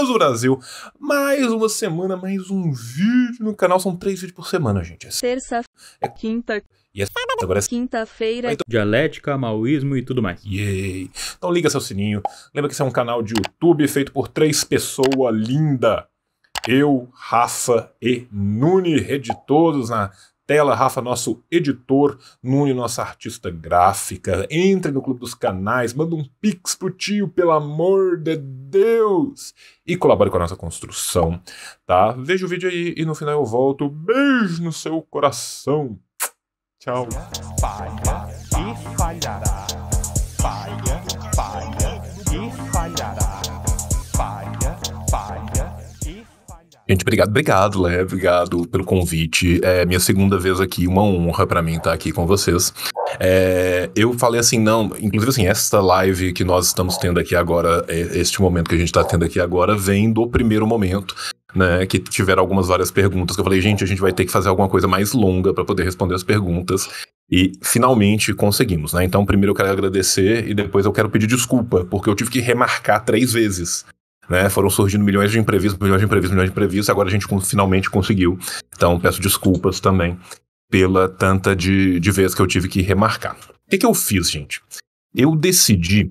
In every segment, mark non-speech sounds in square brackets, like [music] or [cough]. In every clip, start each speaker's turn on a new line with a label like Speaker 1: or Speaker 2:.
Speaker 1: Dicas do Brasil. Mais uma semana, mais um vídeo no canal. São três vídeos por semana, gente.
Speaker 2: É terça, é quinta
Speaker 1: e é Agora é
Speaker 2: quinta-feira. Então...
Speaker 1: Dialética, maoísmo e tudo mais. Yay. Então liga seu sininho. Lembra que esse é um canal de YouTube feito por três pessoas linda. Eu, Rafa e Nune, todos na tela. Rafa, nosso editor, Nune, nossa artista gráfica. Entre no Clube dos Canais, manda um pix pro tio, pelo amor de Deus! E colabore com a nossa construção, tá? Veja o vídeo aí e no final eu volto. Beijo no seu coração! Tchau! Bye. Gente, obrigado, obrigado, Lé, obrigado pelo convite. É minha segunda vez aqui, uma honra para mim estar aqui com vocês. É, eu falei assim, não, inclusive assim, esta live que nós estamos tendo aqui agora, é, este momento que a gente está tendo aqui agora, vem do primeiro momento. Né, que tiveram algumas várias perguntas que eu falei, gente, a gente vai ter que fazer alguma coisa mais longa para poder responder as perguntas. E finalmente conseguimos, né? Então, primeiro eu quero agradecer e depois eu quero pedir desculpa, porque eu tive que remarcar três vezes. Né? Foram surgindo milhões de imprevistos, milhões de imprevistos, milhões de imprevistos. Agora a gente finalmente conseguiu. Então peço desculpas também pela tanta de, de vezes que eu tive que remarcar. O que, que eu fiz, gente? Eu decidi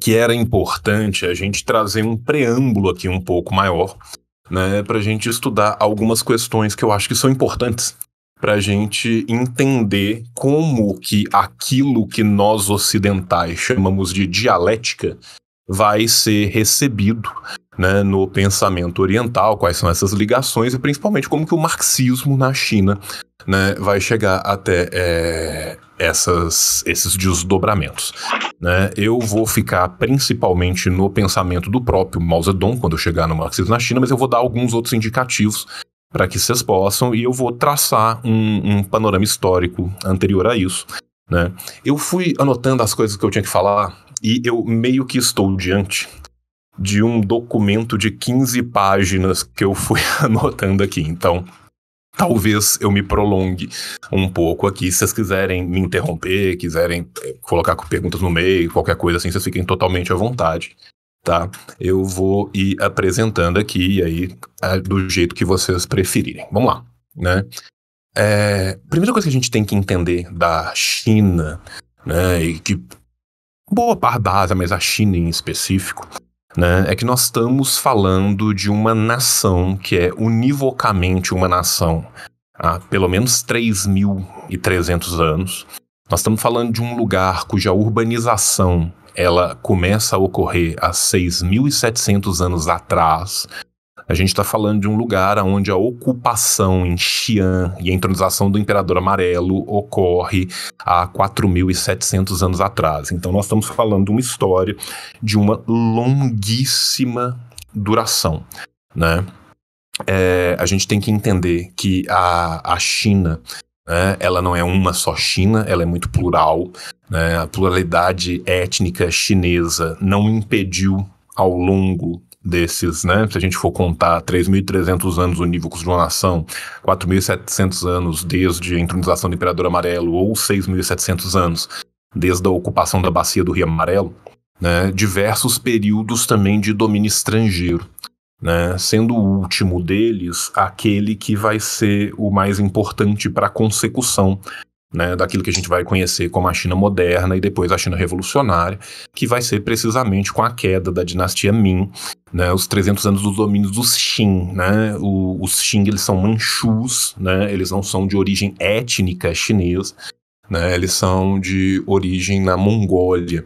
Speaker 1: que era importante a gente trazer um preâmbulo aqui um pouco maior, né, para a gente estudar algumas questões que eu acho que são importantes para a gente entender como que aquilo que nós ocidentais chamamos de dialética vai ser recebido né, no pensamento oriental, quais são essas ligações e principalmente como que o marxismo na China né, vai chegar até é, essas, esses desdobramentos. Né? Eu vou ficar principalmente no pensamento do próprio Mao Zedong quando eu chegar no marxismo na China, mas eu vou dar alguns outros indicativos para que vocês possam e eu vou traçar um, um panorama histórico anterior a isso. Né? Eu fui anotando as coisas que eu tinha que falar e eu meio que estou diante de um documento de 15 páginas que eu fui [laughs] anotando aqui. Então, talvez eu me prolongue um pouco aqui. Se vocês quiserem me interromper, quiserem eh, colocar perguntas no meio, qualquer coisa assim, vocês fiquem totalmente à vontade. Tá? Eu vou ir apresentando aqui e aí do jeito que vocês preferirem. Vamos lá, né? É, primeira coisa que a gente tem que entender da China né, e que boa parte da Ásia, mas a China em específico, né, é que nós estamos falando de uma nação que é univocamente uma nação há pelo menos 3.300 anos. Nós estamos falando de um lugar cuja urbanização ela começa a ocorrer há 6.700 anos atrás, a gente está falando de um lugar onde a ocupação em Xi'an e a entronização do Imperador Amarelo ocorre há 4.700 anos atrás. Então nós estamos falando de uma história de uma longuíssima duração, né? É, a gente tem que entender que a, a China né, Ela não é uma só China, ela é muito plural. Né? A pluralidade étnica chinesa não impediu ao longo desses, né? Se a gente for contar 3.300 anos unívocos de uma nação, 4.700 anos desde a entronização do Imperador Amarelo ou 6.700 anos desde a ocupação da bacia do Rio Amarelo, né? Diversos períodos também de domínio estrangeiro. Né, sendo o último deles aquele que vai ser o mais importante para a consecução né, daquilo que a gente vai conhecer como a China moderna e depois a China revolucionária, que vai ser precisamente com a queda da dinastia Ming, né, os 300 anos dos domínios dos Qin. Né, o, os Qin eles são manchus, né, eles não são de origem étnica chinesa, né, eles são de origem na Mongólia.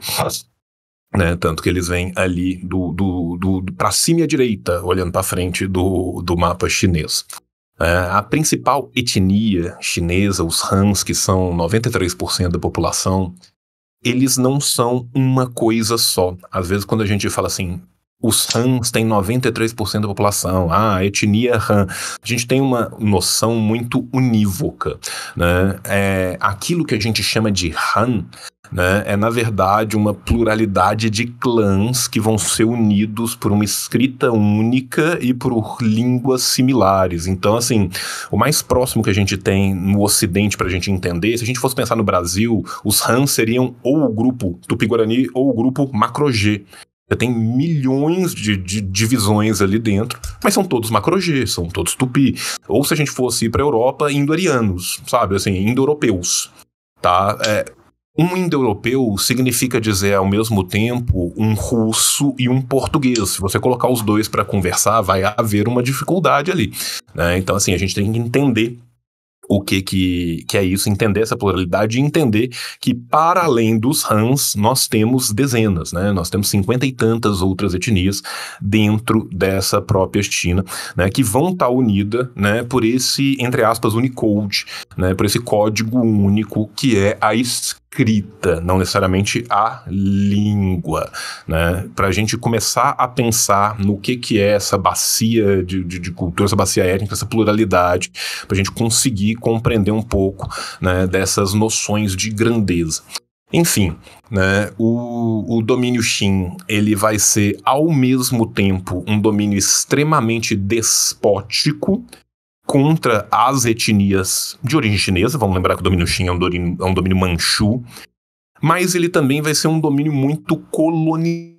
Speaker 1: Né, tanto que eles vêm ali do, do, do para cima e à direita, olhando para frente do, do mapa chinês. É, a principal etnia chinesa, os Hans, que são 93% da população, eles não são uma coisa só. Às vezes, quando a gente fala assim, os Hans têm 93% da população, ah, a etnia Han. A gente tem uma noção muito unívoca. Né? É, aquilo que a gente chama de Han né, é, na verdade, uma pluralidade de clãs que vão ser unidos por uma escrita única e por línguas similares. Então, assim, o mais próximo que a gente tem no Ocidente para a gente entender, se a gente fosse pensar no Brasil, os Hans seriam ou o grupo Tupi-Guarani ou o grupo Macro-G. Você tem milhões de, divisões ali dentro, mas são todos macro-G, são todos tupi. Ou se a gente fosse para a Europa, indo-arianos, sabe? Assim, indo-europeus, tá? É, um indo-europeu significa dizer ao mesmo tempo um russo e um português. Se você colocar os dois para conversar, vai haver uma dificuldade ali. Né? Então, assim, a gente tem que entender o que, que, que é isso, entender essa pluralidade e entender que, para além dos Hans, nós temos dezenas, né? Nós temos cinquenta e tantas outras etnias dentro dessa própria China, né? Que vão estar tá unidas, né? Por esse, entre aspas, Unicode, né? Por esse código único que é a escrita, não necessariamente a língua, né? Para a gente começar a pensar no que, que é essa bacia de, de, de cultura, essa bacia étnica, essa pluralidade, para a gente conseguir compreender um pouco né, dessas noções de grandeza. Enfim, né, o, o domínio Shin ele vai ser ao mesmo tempo um domínio extremamente despótico contra as etnias de origem chinesa. Vamos lembrar que o domínio Shin é um domínio, é um domínio manchu, mas ele também vai ser um domínio muito colonial.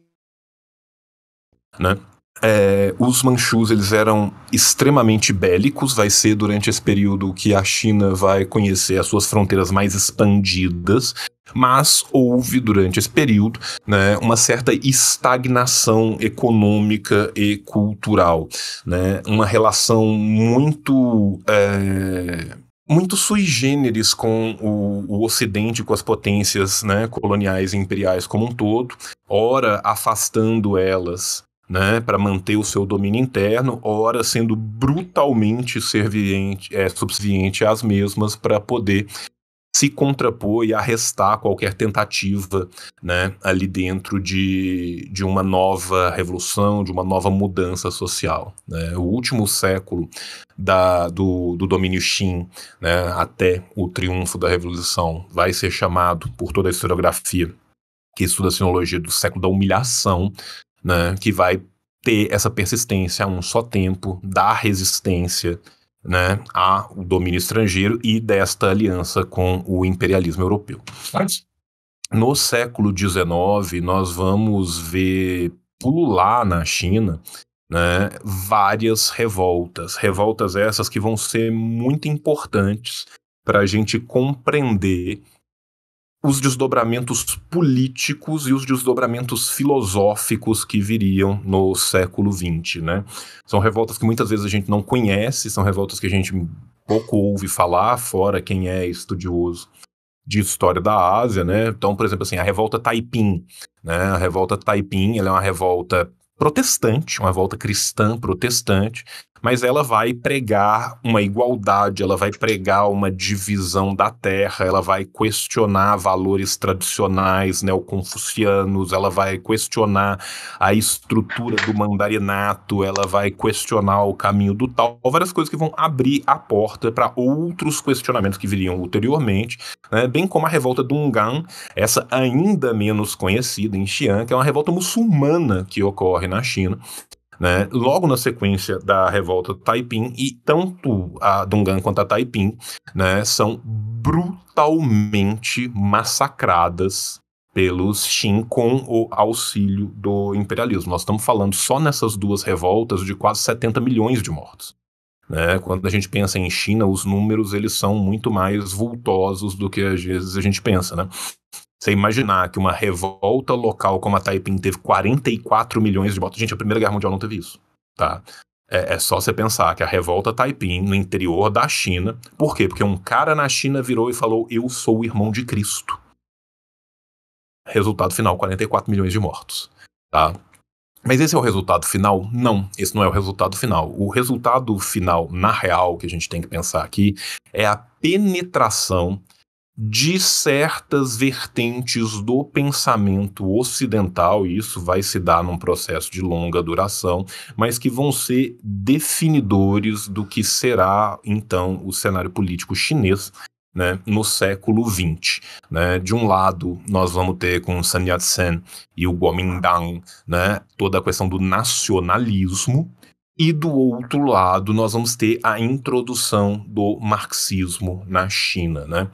Speaker 1: Né? É, os manchus eles eram extremamente bélicos. Vai ser durante esse período que a China vai conhecer as suas fronteiras mais expandidas. Mas houve durante esse período né, uma certa estagnação econômica e cultural, né, uma relação muito é, muito sui generis com o, o, Ocidente, com as potências né, coloniais e imperiais como um todo, ora afastando elas né, para manter o seu domínio interno, ora sendo brutalmente serviente, é, subserviente às mesmas para poder se contrapor e arrestar qualquer tentativa né, ali dentro de, de uma nova revolução, de uma nova mudança social. Né. O último século da, do, do domínio Xin né, até o triunfo da Revolução vai ser chamado por toda a historiografia que estuda a sinologia do século da humilhação, né, que vai ter essa persistência a um só tempo da resistência né, ao domínio estrangeiro e desta aliança com o imperialismo europeu. No século XIX, nós vamos ver pulular na China né, várias revoltas. Revoltas essas que vão ser muito importantes para a gente compreender os desdobramentos políticos e os desdobramentos filosóficos que viriam no século XX, né? São revoltas que muitas vezes a gente não conhece, são revoltas que a gente pouco ouve falar, fora quem é estudioso de história da Ásia, né? Então, por exemplo, assim, a revolta Taiping, né? A revolta Taiping, ela é uma revolta protestante, uma revolta cristã protestante, mas ela vai pregar uma igualdade, ela vai pregar uma divisão da terra, ela vai questionar valores tradicionais neoconfucianos, ela vai questionar a estrutura do mandarinato, ela vai questionar o caminho do tal, várias coisas que vão abrir a porta para outros questionamentos que viriam ulteriormente, né? bem como a revolta Dungan, essa ainda menos conhecida em Xi'an, que é uma revolta muçulmana que ocorre na China, né? Logo na sequência da revolta do Taiping, e tanto a Dungan quanto a Taiping né, são brutalmente massacradas pelos Xin com o auxílio do imperialismo. Nós estamos falando só nessas duas revoltas de quase 70 milhões de mortos. Né? Quando a gente pensa em China, os números eles são muito mais vultosos do que às vezes a gente pensa. Né? Você imaginar que uma revolta local como a Taiping teve 44 milhões de votos. Gente, a Primeira Guerra Mundial não teve isso, tá? É, é, só você pensar que a revolta Taiping, no interior da China, por quê? Porque um cara na China virou e falou: Eu sou o irmão de Cristo. Resultado final: 44 milhões de mortos. Tá? Mas esse é o resultado final? Não, esse não é o resultado final. O resultado final, na real, que a gente tem que pensar aqui, é a penetração de certas vertentes do pensamento ocidental, e isso vai se dar num processo de longa duração, mas que vão ser definidores do que será, então, o cenário político chinês. Né, no século XX. Né? De um lado, nós vamos ter com Sun Yat-sen e o Kuomintang né, toda a questão do nacionalismo, e do outro lado, nós vamos ter a introdução do marxismo na China, né?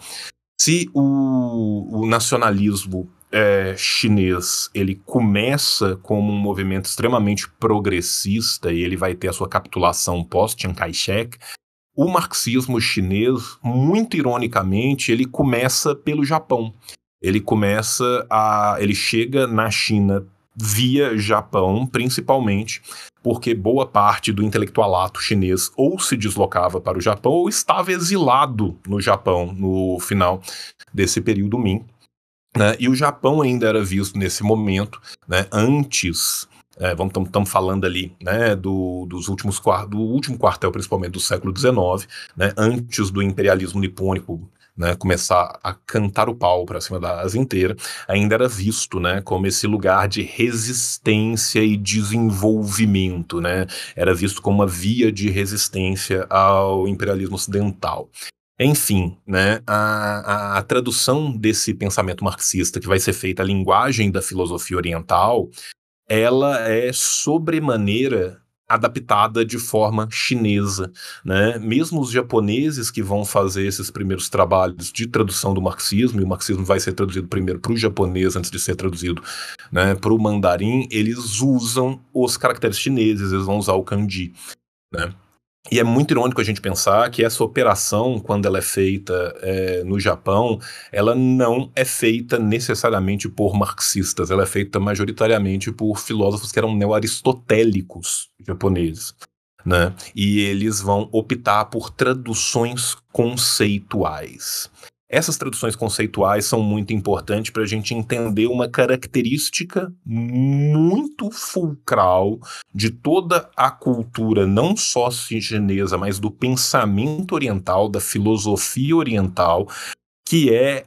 Speaker 1: Se o, o nacionalismo é, chinês ele começa como um movimento extremamente progressista e ele vai ter a sua capitulação pós Chiang Kai-shek, o marxismo chinês, muito ironicamente, ele começa pelo Japão. Ele começa a. ele chega na China via Japão, principalmente porque boa parte do intelectualato chinês ou se deslocava para o Japão ou estava exilado no Japão no final desse período Ming. Né? E o Japão ainda era visto nesse momento, né, antes é, vamos estamos falando ali né, do, dos últimos do último quartel principalmente do século XIX, né, antes do imperialismo nipônico né, começar a cantar o pau para cima da Ásia inteira, ainda era visto né, como esse lugar de resistência e desenvolvimento. Né? Era visto como uma via de resistência ao imperialismo ocidental. Enfim, né, a, a, a, tradução desse pensamento marxista que vai ser feita à linguagem da filosofia oriental, ela é sobremaneira adaptada de forma chinesa, né? Mesmo os japoneses que vão fazer esses primeiros trabalhos de tradução do marxismo, e o marxismo vai ser traduzido primeiro para o japonês antes de ser traduzido, né, para o mandarim, eles usam os caracteres chineses, eles vão usar o kanji, né? E é muito irônico a gente pensar que essa operação, quando ela é feita é, no Japão, ela não é feita necessariamente por marxistas, ela é feita majoritariamente por filósofos que eram neo-aristotélicos japoneses. Né? E eles vão optar por traduções conceituais. Essas traduções conceituais são muito importantes para a gente entender uma característica muito fulcral de toda a cultura, não só chinesa, mas do pensamento oriental, da filosofia oriental, que é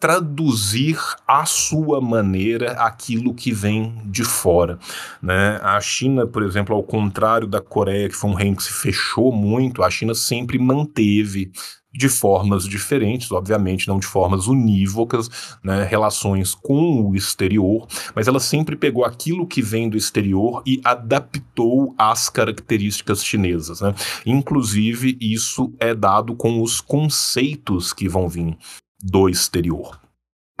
Speaker 1: traduzir à sua maneira aquilo que vem de fora. Né? A China, por exemplo, ao contrário da Coreia, que foi um reino que se fechou muito, a China sempre manteve de formas diferentes, obviamente, não de formas unívocas, né, relações com o exterior, mas ela sempre pegou aquilo que vem do exterior e adaptou às características chinesas. Né? Inclusive, isso é dado com os conceitos que vão vir do exterior.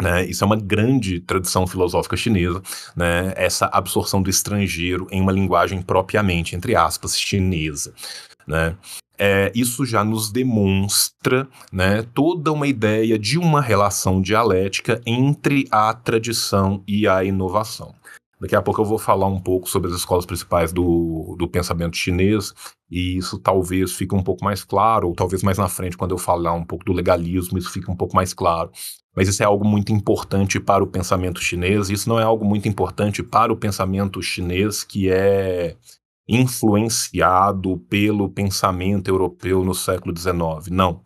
Speaker 1: Né? Isso é uma grande tradição filosófica chinesa, né? essa absorção do estrangeiro em uma linguagem propriamente, entre aspas, chinesa. Né? é, isso já nos demonstra né, toda uma ideia de uma relação dialética entre a tradição e a inovação. Daqui a pouco eu vou falar um pouco sobre as escolas principais do, do pensamento chinês, e isso talvez fique um pouco mais claro, ou talvez mais na frente, quando eu falar um pouco do legalismo, isso fica um pouco mais claro. Mas isso é algo muito importante para o pensamento chinês, isso não é algo muito importante para o pensamento chinês que é influenciado pelo pensamento europeu no século XIX. Não.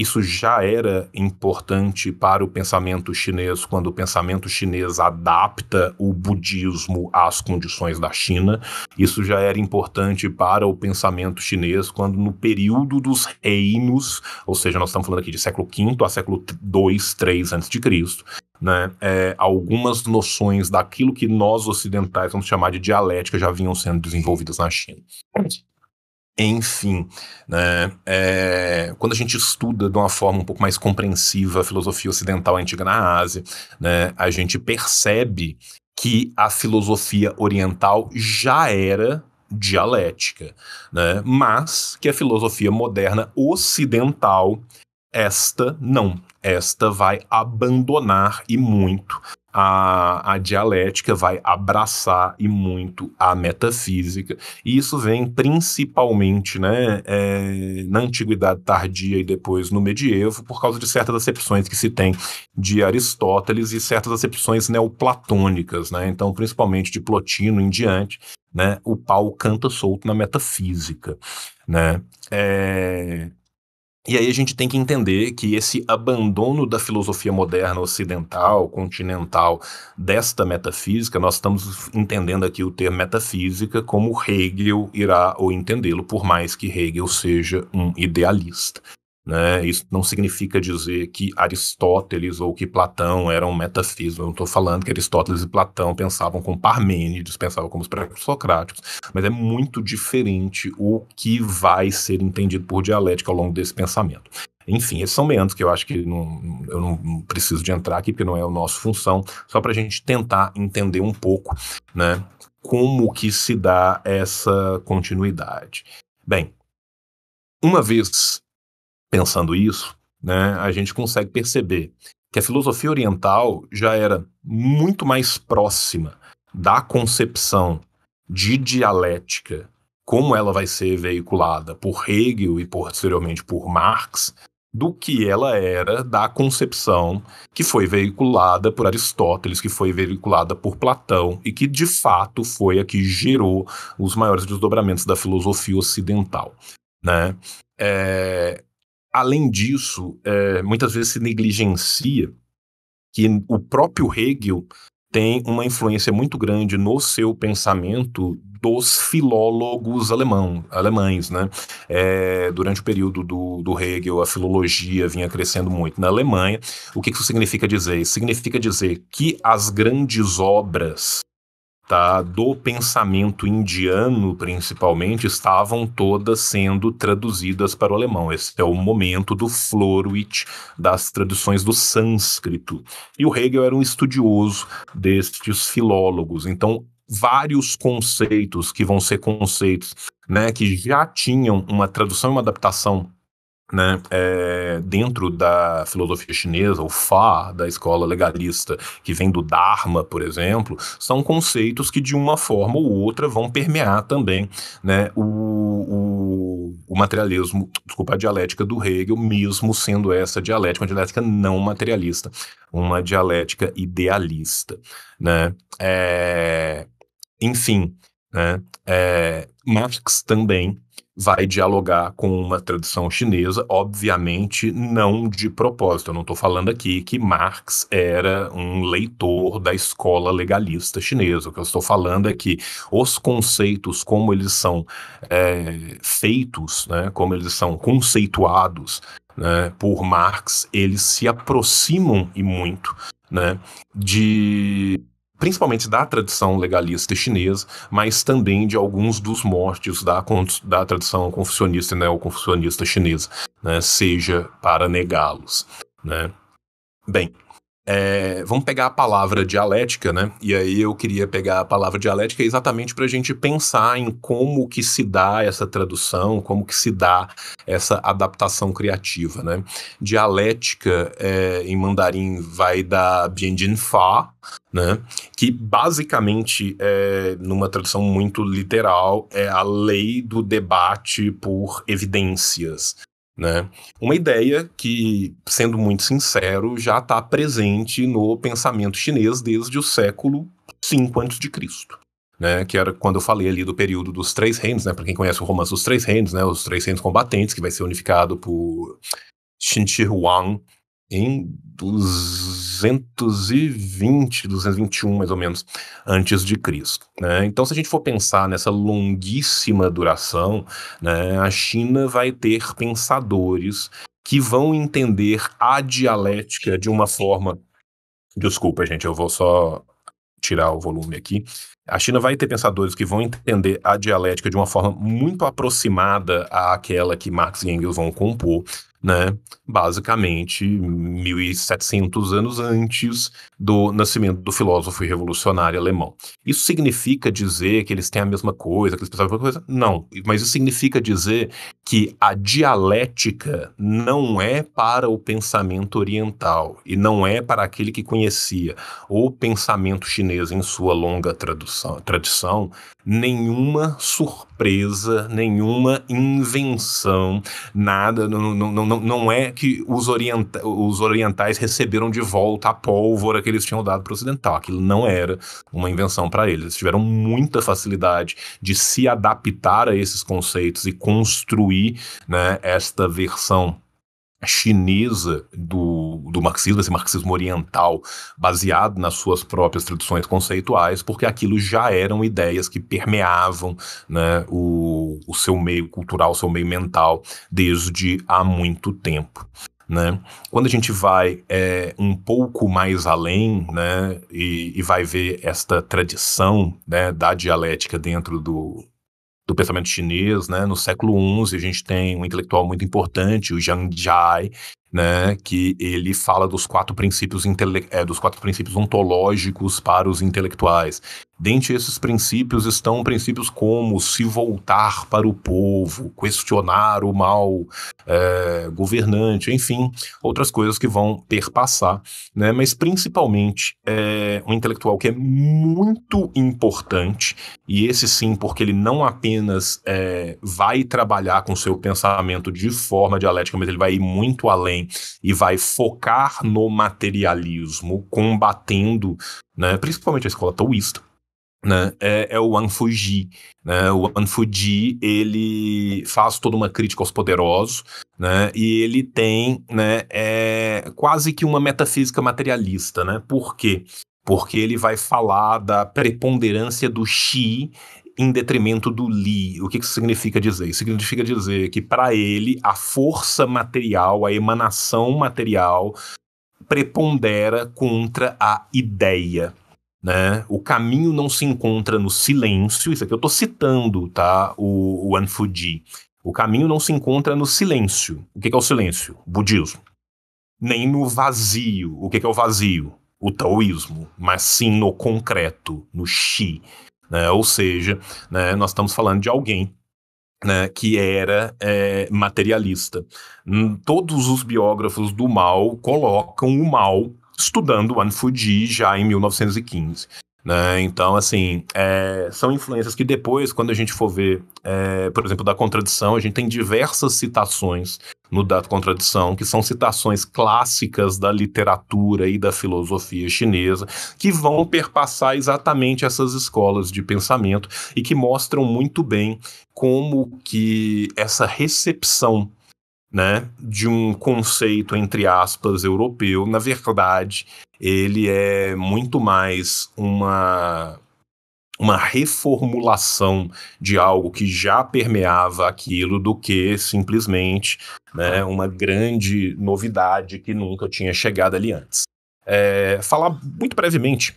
Speaker 1: Isso já era importante para o pensamento chinês quando o pensamento chinês adapta o budismo às condições da China. Isso já era importante para o pensamento chinês quando, no período dos reinos, ou seja, nós estamos falando aqui de século V a século II, III a.C., né, é, algumas noções daquilo que nós ocidentais vamos chamar de dialética já vinham sendo desenvolvidas na China. Enfim, né, é, quando a gente estuda de uma forma um pouco mais compreensiva a filosofia ocidental antiga na Ásia, né, a gente percebe que a filosofia oriental já era dialética, né, mas que a filosofia moderna ocidental, esta não, esta vai abandonar e muito a, a dialética vai abraçar e muito a metafísica. E isso vem principalmente né, é, na Antiguidade Tardia e depois no Medievo, por causa de certas acepções que se tem de Aristóteles e certas acepções neoplatônicas. Né? Então, principalmente de Plotino em diante, né, o pau canta solto na metafísica. Né? É, e aí a gente tem que entender que esse abandono da filosofia moderna ocidental, continental, desta metafísica, nós estamos entendendo aqui o termo metafísica como Hegel irá ou entendê-lo, por mais que Hegel seja um idealista. Né? Isso não significa dizer que Aristóteles ou que Platão eram metafísicos. Eu não estou falando que Aristóteles e Platão pensavam como Parmênides, pensavam como os pré-socráticos, mas é muito diferente o que vai ser entendido por dialética ao longo desse pensamento. Enfim, esses são meandros que eu acho que não, eu não preciso de entrar aqui, porque não é a nossa função, só para a gente tentar entender um pouco né, como que se dá essa continuidade. Bem, uma vez pensando isso, né, a gente consegue perceber que a filosofia oriental já era muito mais próxima da concepção de dialética, como ela vai ser veiculada por Hegel e posteriormente por Marx, do que ela era da concepção que foi veiculada por Aristóteles, que foi veiculada por Platão e que de fato foi a que gerou os maiores desdobramentos da filosofia ocidental. Né? É, Além disso, é, muitas vezes se negligencia que o próprio Hegel tem uma influência muito grande no seu pensamento dos filólogos alemão, alemães, né? É, durante o período do, do Hegel, a filologia vinha crescendo muito na Alemanha. O que isso significa dizer? Significa dizer que as grandes obras tá, do pensamento indiano, principalmente, estavam todas sendo traduzidas para o alemão. Esse é o momento do Florwich das traduções do sânscrito. E o Hegel era um estudioso destes filólogos. Então, vários conceitos que vão ser conceitos né, que já tinham uma tradução e uma adaptação né, é, dentro da filosofia chinesa, o Fa, da escola legalista, que vem do Dharma, por exemplo, são conceitos que de uma forma ou outra vão permear também né, o, o, o materialismo, desculpa, a dialética do Hegel, mesmo sendo essa dialética uma dialética não materialista, uma dialética idealista. Né? É, enfim, né, é, Marx também vai dialogar com uma tradução chinesa, obviamente não de propósito. Eu não estou falando aqui que Marx era um leitor da escola legalista chinesa. O que eu estou falando é que os conceitos, como eles são é, feitos, né, como eles são conceituados né, por Marx, eles se aproximam e muito né, de principalmente da tradição legalista chinesa, mas também de alguns dos mortes da, da tradição confucionista e neoconfucionista chinesa, né, seja para negá-los. Né. Bem, é, vamos pegar a palavra dialética, né? E aí eu queria pegar a palavra dialética exatamente para a gente pensar em como que se dá essa tradução, como que se dá essa adaptação criativa, né? Dialética é, em mandarim vai da Bianjin Fa, né? Que basicamente, é, numa tradução muito literal, é a lei do debate por evidências. Né? Uma ideia que, sendo muito sincero, já está presente no pensamento chinês desde o século V a.C., né? que era quando eu falei ali do período dos Três Reinos, né? para quem conhece o romance dos Três Reinos, né? os Três Reinos Combatentes, que vai ser unificado por Qin Shi Huang em 220, 221 mais ou menos antes de Cristo. Né? Então, se a gente for pensar nessa longuíssima duração, né, a China vai ter pensadores que vão entender a dialética de uma forma. Desculpa, gente, eu vou só tirar o volume aqui. A China vai ter pensadores que vão entender a dialética de uma forma muito aproximada àquela que Marx e Engels vão compor, né? Basicamente, 1700 anos antes do nascimento do filósofo revolucionário alemão. Isso significa dizer que eles têm a mesma coisa, que eles pensavam a mesma coisa? Não. Mas isso significa dizer que a dialética não é para o pensamento oriental e não é para aquele que conhecia o pensamento chinês em sua longa tradução, tradição, nenhuma surpresa, nenhuma invenção, nada, não, não, não não, não é que os, orienta os orientais receberam de volta a pólvora que eles tinham dado para o ocidental. Aquilo não era uma invenção para eles. Eles tiveram muita facilidade de se adaptar a esses conceitos e construir né, esta versão chinesa do, do marxismo, esse marxismo oriental, baseado nas suas próprias tradições conceituais, porque aquilo já eram ideias que permeavam né, o, o seu meio cultural, o seu meio mental, desde há muito tempo. Né? Quando a gente vai é, um pouco mais além né, e, e vai ver esta tradição né, da dialética dentro do, do pensamento chinês, né? No século XI a gente tem um intelectual muito importante, o Zhang Jai, né? Que ele fala dos quatro princípios intele é, dos quatro princípios ontológicos para os intelectuais. Dentre esses princípios estão princípios como se voltar para o povo, questionar o mal é, eh, governante, enfim, outras coisas que vão perpassar, né? Mas principalmente é, um intelectual que é muito importante e esse sim, porque ele não apenas é, vai trabalhar com seu pensamento de forma dialética, mas ele vai ir muito além e vai focar no materialismo, combatendo, né, principalmente a escola taoísta né, é, é, o Anfuji. Né? O Fuji ele faz toda uma crítica aos poderosos, né, e ele tem né, é, quase que uma metafísica materialista. Né? Por quê? Porque ele vai falar da preponderância do Xi em detrimento do Li. O que isso significa dizer? Isso significa dizer que, para ele, a força material, a emanação material, prepondera contra a ideia. Né? O caminho não se encontra no silêncio. Isso aqui eu estou citando, tá? O, o Anfuji. O caminho não se encontra no silêncio. O que, é o silêncio? budismo. Nem no vazio. O que, que é o vazio? O taoísmo. Mas sim no concreto, no chi. Né? Ou seja, né, nós estamos falando de alguém né, que era é, materialista. Hum, todos os biógrafos do mal colocam o mal estudando o Anfuji já em 1915. Né? Então, assim, é, são influências que depois, quando a gente for ver, é, por exemplo, da contradição, a gente tem diversas citações no da contradição, que são citações clássicas da literatura e da filosofia chinesa, que vão perpassar exatamente essas escolas de pensamento e que mostram muito bem como que essa recepção né, de um conceito, entre aspas, europeu. Na verdade, ele é muito mais uma, uma reformulação de algo que já permeava aquilo do que simplesmente né, uma grande novidade que nunca tinha chegado ali antes. É, falar muito brevemente.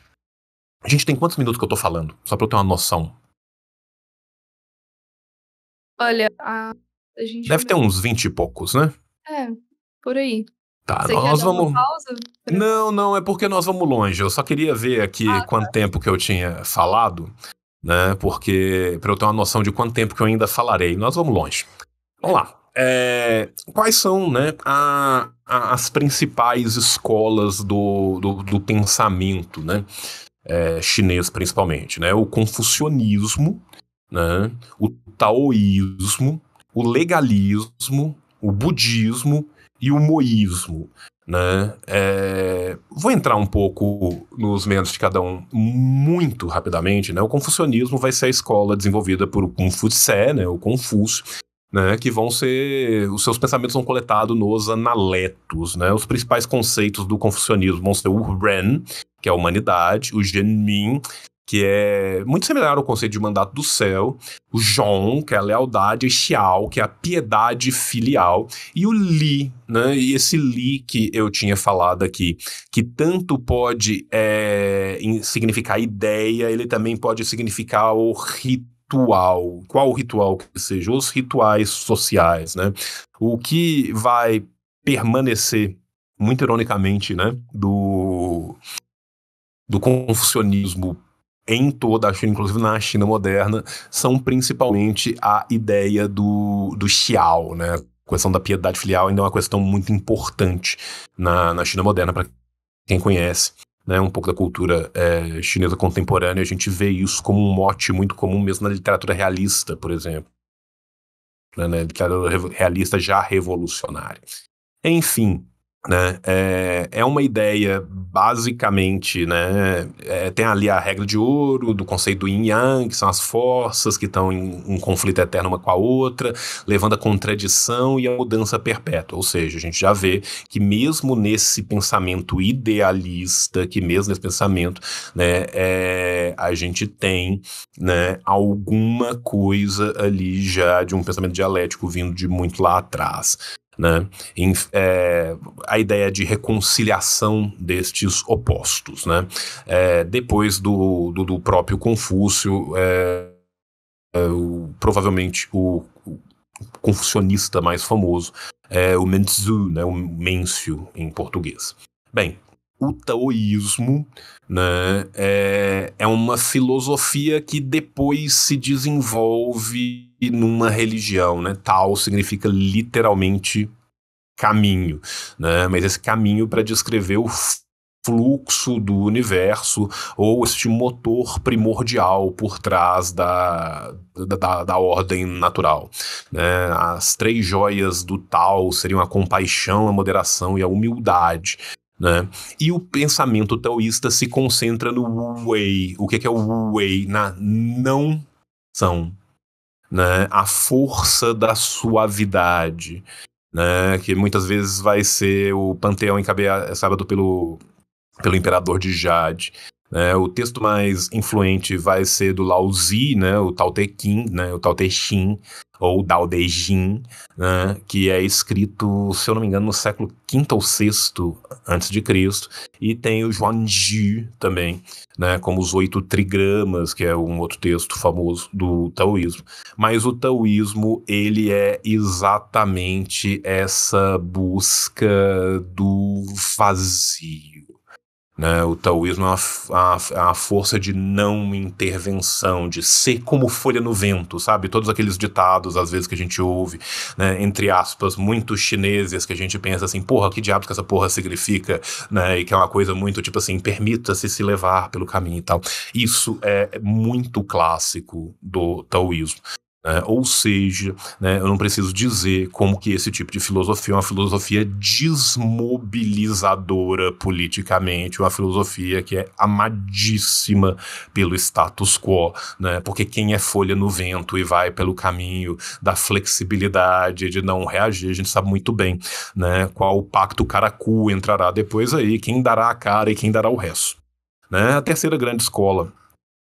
Speaker 1: A gente tem quantos minutos que eu tô falando? Só para eu ter uma noção.
Speaker 2: Olha, a a gente Deve ter uns
Speaker 1: 20 e poucos, né?
Speaker 2: É, por aí.
Speaker 1: Tá, Você nós vamos. Não, não, é porque nós vamos longe. Eu só queria ver aqui ah, quanto tá. tempo que eu tinha falado, né? Porque para eu ter uma noção de quanto tempo que eu ainda falarei. Nós vamos longe. Vamos lá. É, quais são né, a, a, as principais escolas do, do, do pensamento né, é, chinês, principalmente? Né? O confucionismo, né, o taoísmo, o legalismo, o budismo e o moísmo. Né? É, vou entrar um pouco nos membros de cada um muito rapidamente. Né? O confucionismo vai ser a escola desenvolvida por Confucé, né? o Confúcio, né, que vão ser. Os seus pensamentos são coletados nos analetos. Né? Os principais conceitos do confucionismo vão ser o Ren, que é a humanidade, o Genmin, que é muito similar ao conceito de mandato do céu, o Jon, que é a lealdade, e Xiao, que é a piedade filial, e o Li, né? E esse Li que eu tinha falado aqui, que tanto pode é, significar ideia, ele também pode significar o rito ritual, qual ritual que seja, os rituais sociais, né? O que vai permanecer, muito ironicamente, né, do, do confucionismo em toda a China, inclusive na China moderna, são principalmente a ideia do, do xiao, né? A questão da piedade filial ainda é uma questão muito importante na, na China moderna, para quem conhece né, um pouco da cultura é, chinesa contemporânea, a gente vê isso como um mote muito comum mesmo na literatura realista, por exemplo. Né, literatura realista já revolucionária. Enfim, né? É, é uma ideia, basicamente, né? É, tem ali a regra de ouro, do conceito do yin yang, que são as forças que estão em um conflito eterno uma com a outra, levando a contradição e a mudança perpétua. Ou seja, a gente já vê que mesmo nesse pensamento idealista, que mesmo nesse pensamento, né, é, a gente tem né, alguma coisa ali já de um pensamento dialético vindo de muito lá atrás. Né? Em, é, a ideia de reconciliação destes opostos. Né? É, depois do, do, do, próprio Confúcio, é, é o, provavelmente o, o confucionista mais famoso é o Menzu, né? o Mencio em português. Bem, o taoísmo né? é, é uma filosofia que depois se desenvolve numa religião, né? Tal significa literalmente caminho, né? Mas esse caminho para descrever o fluxo do universo ou este motor primordial por trás da, da, da, ordem natural. Né? As três joias do tal seriam a compaixão, a moderação e a humildade. Né? E o pensamento taoísta se concentra no Wei. O que é, que é o Wei? Na não são né, a força da suavidade, né, que muitas vezes vai ser o panteão encabeçado é pelo, pelo imperador de Jade, é, o texto mais influente vai ser do Lao Tzu, né, o Tao Te Ching, né, o Tao Te Ching, ou Dao De Jing, né, que é escrito, se eu não me engano, no século V ou VI antes de Cristo, e tem o Zhuangzi também, né, como os oito trigramas, que é um outro texto famoso do taoísmo. Mas o taoísmo, ele é exatamente essa busca do vazio, né? O taoísmo é a, a, a força de não intervenção, de ser como folha no vento, sabe? Todos aqueles ditados, às vezes, que a gente ouve, né? entre aspas, muito chineses, que a gente pensa assim, porra, que diabos que essa porra significa, né? E que é uma coisa muito tipo assim, permita-se se levar pelo caminho e tal. Isso é muito clássico do taoísmo. Né? ou seja, né, eu não preciso dizer como que esse tipo de filosofia é uma filosofia desmobilizadora politicamente, uma filosofia que é amadíssima pelo status quo, né, porque quem é folha no vento e vai pelo caminho da flexibilidade, de não reagir, a gente sabe muito bem né, qual pacto caracu entrará depois aí, quem dará a cara e quem dará o resto. Né? A terceira grande escola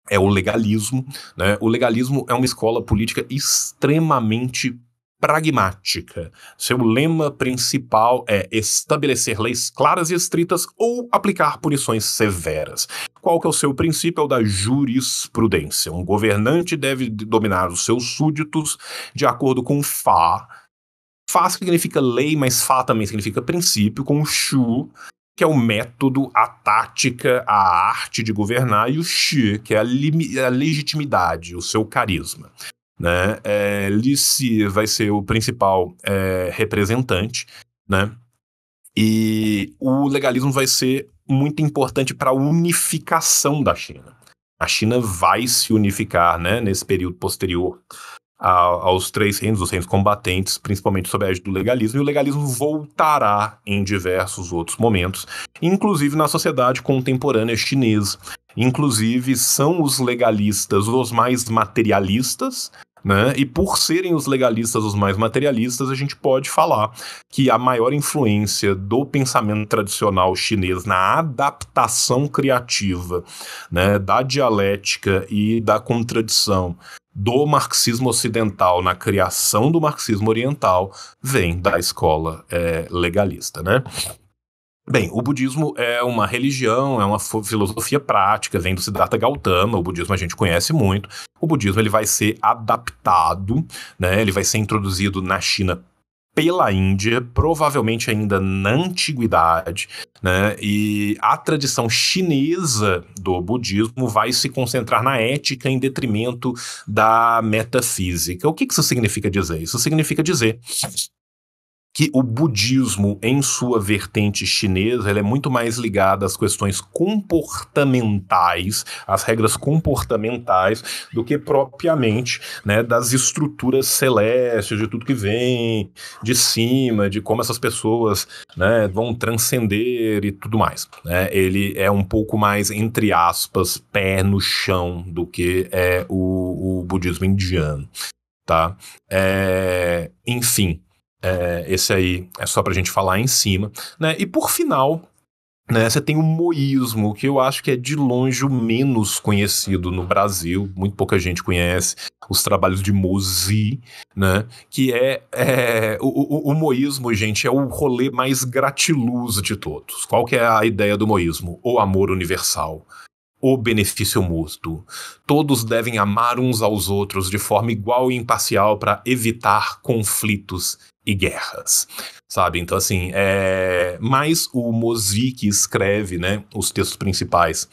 Speaker 1: é o legalismo. Né? O legalismo é uma escola política extremamente pragmática. Seu lema principal é estabelecer leis claras e estritas ou aplicar punições severas. Qual que é o seu princípio? É o da jurisprudência. Um governante deve dominar os seus súditos de acordo com Fá. Fá significa lei, mas Fá também significa princípio, com Xu, que é o método, a tática, a arte de governar, e o Xi, que é a, a legitimidade, o seu carisma. Né? É, Li Xi vai ser o principal é, representante, né? e o legalismo vai ser muito importante para a unificação da China. A China vai se unificar né, nesse período posterior a, aos três reinos, os reinos combatentes, principalmente sob a égide do legalismo, e o legalismo voltará em diversos outros momentos, inclusive na sociedade contemporânea chinesa. Inclusive, são os legalistas os mais materialistas, né? E por serem os legalistas os mais materialistas, a gente pode falar que a maior influência do pensamento tradicional chinês na adaptação criativa né, da dialética e da contradição do marxismo ocidental na criação do marxismo oriental vem da escola é, legalista, né? Bem, o budismo é uma religião, é uma filosofia prática, vem do Siddhartha Gautama, o budismo a gente conhece muito. O budismo ele vai ser adaptado, né? Ele vai ser introduzido na China pela Índia, provavelmente ainda na antiguidade, né? E a tradição chinesa do budismo vai se concentrar na ética em detrimento da metafísica. O que, que isso significa dizer? Isso significa dizer que o budismo, em sua vertente chinesa, é muito mais ligado às questões comportamentais, às regras comportamentais, do que propriamente né, das estruturas celestes, de tudo que vem de cima, de como essas pessoas né, vão transcender e tudo mais. Né? Ele é um pouco mais, entre aspas, pé no chão do que é o, o budismo indiano. Tá? É, enfim, é, esse aí é só pra gente falar em cima. Né? E por final, né, você tem o moísmo, que eu acho que é de longe o menos conhecido no Brasil, muito pouca gente conhece os trabalhos de Mozi, né, que é, é o, o, o, moísmo, gente, é o rolê mais gratiluz de todos. Qual que é a ideia do moísmo? O amor universal, o benefício mútuo. Todos devem amar uns aos outros de forma igual e imparcial para evitar conflitos e guerras, sabe? Então, assim, é... mais o Mozi que escreve, né, os textos principais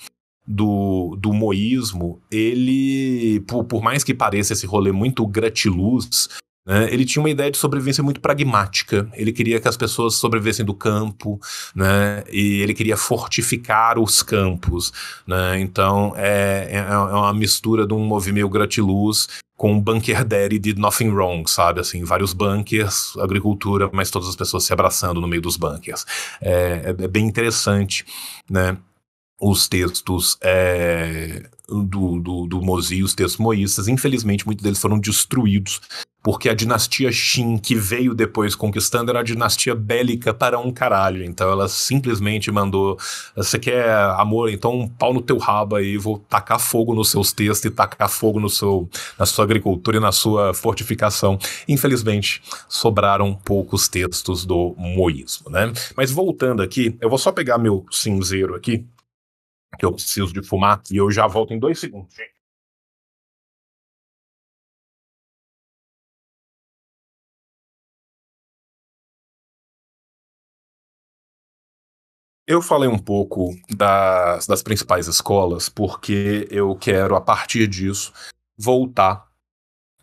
Speaker 1: do, do moísmo, ele, por, por mais que pareça esse rolê muito gratiluz, né? Ele tinha uma ideia de sobrevivência muito pragmática. Ele queria que as pessoas sobrevivessem do campo, né? E ele queria fortificar os campos, né? Então é, é, é uma mistura de um movimento gratiluz com um bunker daddy de nothing wrong, sabe? Assim, vários bunkers, agricultura, mas todas as pessoas se abraçando no meio dos bunkers. É, é, é bem interessante, né? Os textos é, do, do, do Mozi, os textos moístas, infelizmente, muitos deles foram destruídos porque a dinastia Qin, que veio depois conquistando, era a dinastia bélica para um caralho. Então ela simplesmente mandou: você quer amor? Então um pau no teu rabo aí, vou tacar fogo nos seus textos e tacar fogo no seu, na sua agricultura e na sua fortificação. Infelizmente, sobraram poucos textos do moísmo, né? Mas voltando aqui, eu vou só pegar meu cinzeiro aqui,
Speaker 2: que eu preciso de fumar, e eu já volto em dois segundos, gente. Eu falei um pouco das,
Speaker 1: das principais escolas porque eu quero, a partir disso, voltar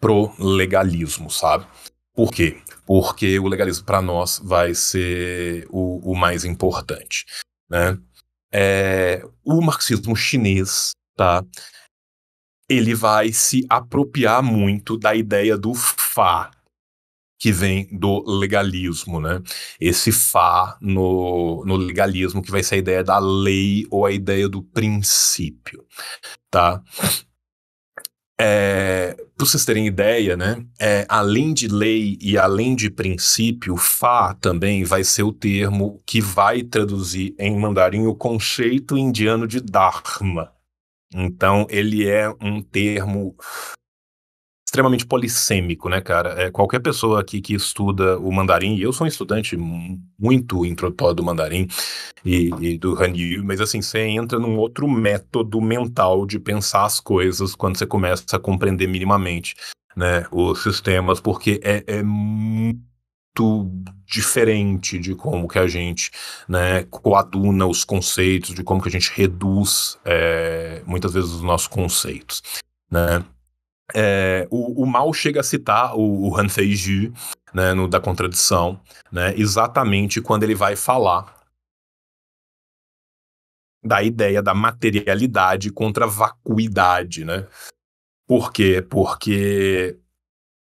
Speaker 1: pro legalismo, sabe? Por quê? Porque o legalismo para nós vai ser o, o mais importante, né? É, o marxismo chinês, tá? Ele vai se apropriar muito da ideia do Fá, que vem do legalismo, né? Esse Fá no, no legalismo, que vai ser a ideia da lei ou a ideia do princípio, tá? É, para vocês terem ideia, né, é, além de lei e além de princípio, Fá também vai ser o termo que vai traduzir em mandarim o conceito indiano de Dharma. Então, ele é um termo extremamente polissêmico, né, cara? É, qualquer pessoa aqui que estuda o mandarim, eu sou um estudante muito introdutório do mandarim e, e do Hanyu, mas assim, você entra num outro método mental de pensar as coisas quando você começa a compreender minimamente né, os sistemas, porque é, é muito diferente de como que a gente né, coaduna os conceitos, de como que a gente reduz é, muitas vezes os nossos conceitos. Né? é, o, o Mal chega a citar o, o Han Feiji, né, no, da contradição, né, exatamente quando ele vai falar da ideia da materialidade contra a vacuidade, né? Por quê? Porque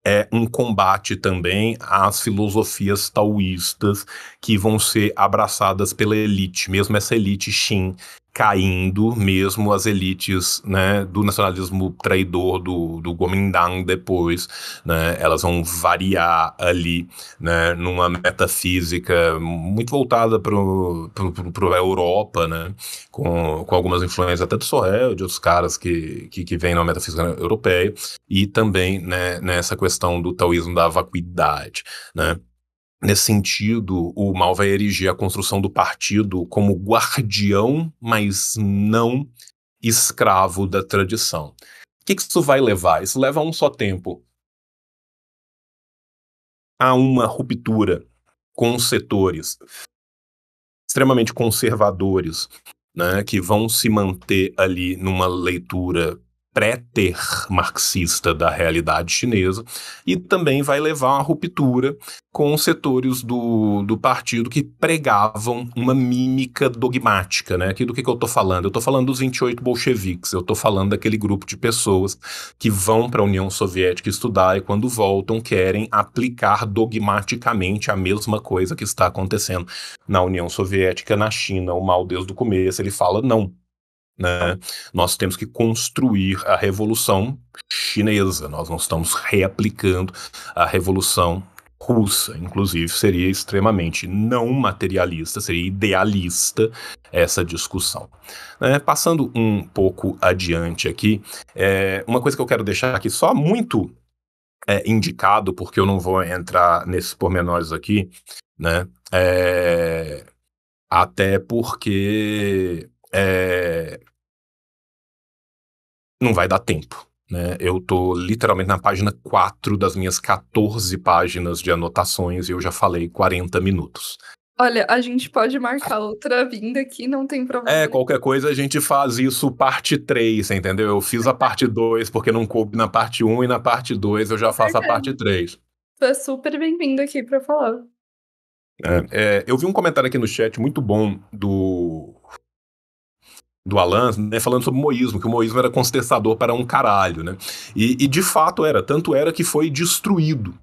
Speaker 1: é um combate também às filosofias taoístas que vão ser abraçadas pela elite, mesmo essa elite Xin, caindo mesmo as elites né, do nacionalismo traidor do, do Kuomintang depois, né, elas vão variar ali né, numa metafísica muito voltada para a Europa, né, com, com algumas influências até do Sorel, de outros caras que, que, que vêm na metafísica europeia, e também né, nessa questão do taoísmo da vacuidade. Né. Nesse sentido, o Mal vai erigir a construção do partido como guardião, mas não escravo da tradição. O que, que isso vai levar? Isso leva a um só tempo a uma ruptura com setores extremamente conservadores, né, que vão se manter ali numa leitura préter marxista da realidade chinesa e também vai levar a uma ruptura com setores do, do partido que pregavam uma mímica dogmática, né? Aqui do que, que eu estou falando? Eu estou falando dos 28 bolcheviques, eu estou falando daquele grupo de pessoas que vão para a União Soviética estudar e quando voltam querem aplicar dogmaticamente a mesma coisa que está acontecendo na União Soviética, na China. O mal desde o começo, ele fala não, né? Nós temos que construir a revolução chinesa, nós não estamos reaplicando a revolução russa, inclusive, seria extremamente não materialista, seria idealista essa discussão. Né? Passando um pouco adiante aqui, é, uma coisa que eu quero deixar aqui só muito é, indicado, porque eu não vou entrar nesses pormenores aqui, né? É, até porque é... não vai dar tempo. Né? Eu tô literalmente na página 4 das minhas 14 páginas de anotações e eu já falei 40 minutos.
Speaker 2: Olha, a gente pode marcar outra vinda aqui, não tem é, problema.
Speaker 1: É, qualquer coisa a gente faz isso parte 3, entendeu? Eu fiz a parte 2 porque não coube na parte 1 e na parte 2 eu já faço é a parte 3.
Speaker 2: Tu é super bem-vindo aqui para falar.
Speaker 1: É, é, eu vi um comentário aqui no chat muito bom do do Alan, né, falando sobre o moísmo, que o moísmo era contestador para um caralho, né? E, e de fato era, tanto era que foi destruído.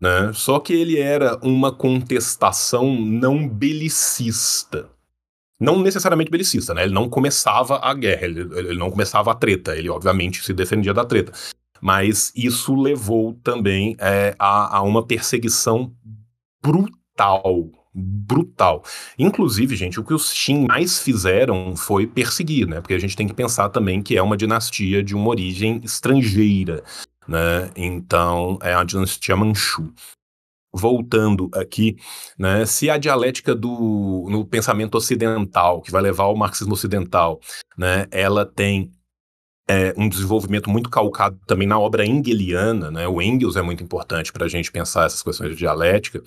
Speaker 1: Né? Só que ele era uma contestação não belicista. Não necessariamente belicista, né? Ele não começava a guerra, ele, ele não começava a treta, ele obviamente se defendia da treta. Mas isso levou também é, a, a uma perseguição brutal brutal. Inclusive, gente, o que os Xin mais fizeram foi perseguir, né? Porque a gente tem que pensar também que é uma dinastia de uma origem estrangeira, né? Então, é a dinastia Manchu voltando aqui, né, se a dialética do no pensamento ocidental, que vai levar ao marxismo ocidental, né, ela tem é, um desenvolvimento muito calcado também na obra engeliana, né, o Engels é muito importante para a gente pensar essas questões de dialética,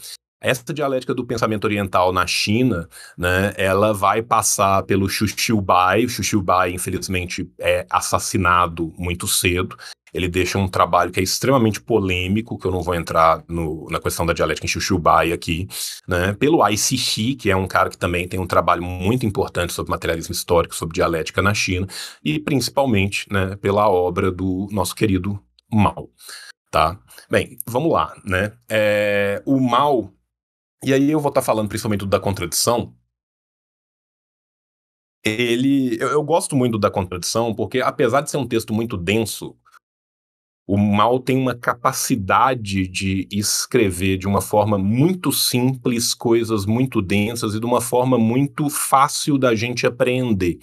Speaker 1: essa dialética do pensamento oriental na China, né, ela vai passar pelo Xuxiubai. O Bai, infelizmente, é assassinado muito cedo. Ele deixa um trabalho que é extremamente polêmico, que eu não vou entrar no, na questão da dialética em Bai aqui, né, pelo Aixixi, que é um cara que também tem um trabalho muito importante sobre materialismo histórico, sobre dialética na China, e principalmente né, pela obra do nosso querido Mao. Tá? Bem, vamos lá, né? É, o Mao, e aí eu vou estar tá falando principalmente da contradição. Ele, eu, eu gosto muito da contradição porque, apesar de ser um texto muito denso, o mal tem uma capacidade de escrever de uma forma muito simples coisas muito densas e de uma forma muito fácil da gente aprender.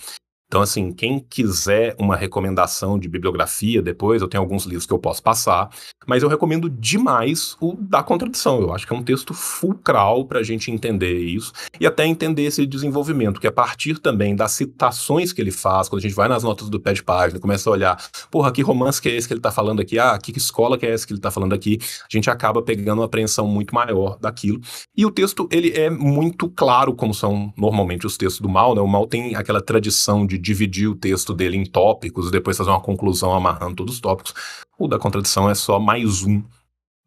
Speaker 1: Então, assim, quem quiser uma recomendação de bibliografia depois, eu tenho alguns livros que eu posso passar, mas eu recomendo demais o Da Contradição. Eu acho que é um texto fulcral para a gente entender isso e até entender esse desenvolvimento, que a é partir também das citações que ele faz, quando a gente vai nas notas do pé de página, começa a olhar, porra, que romance que é esse que ele está falando aqui? Ah, que escola que é essa que ele está falando aqui? A gente acaba pegando uma apreensão muito maior daquilo. E o texto, ele é muito claro, como são normalmente os textos do Mal, né? O Mal tem aquela tradição de dividir o texto dele em tópicos, depois fazer uma conclusão amarrando todos os tópicos. O da contradição é só mais um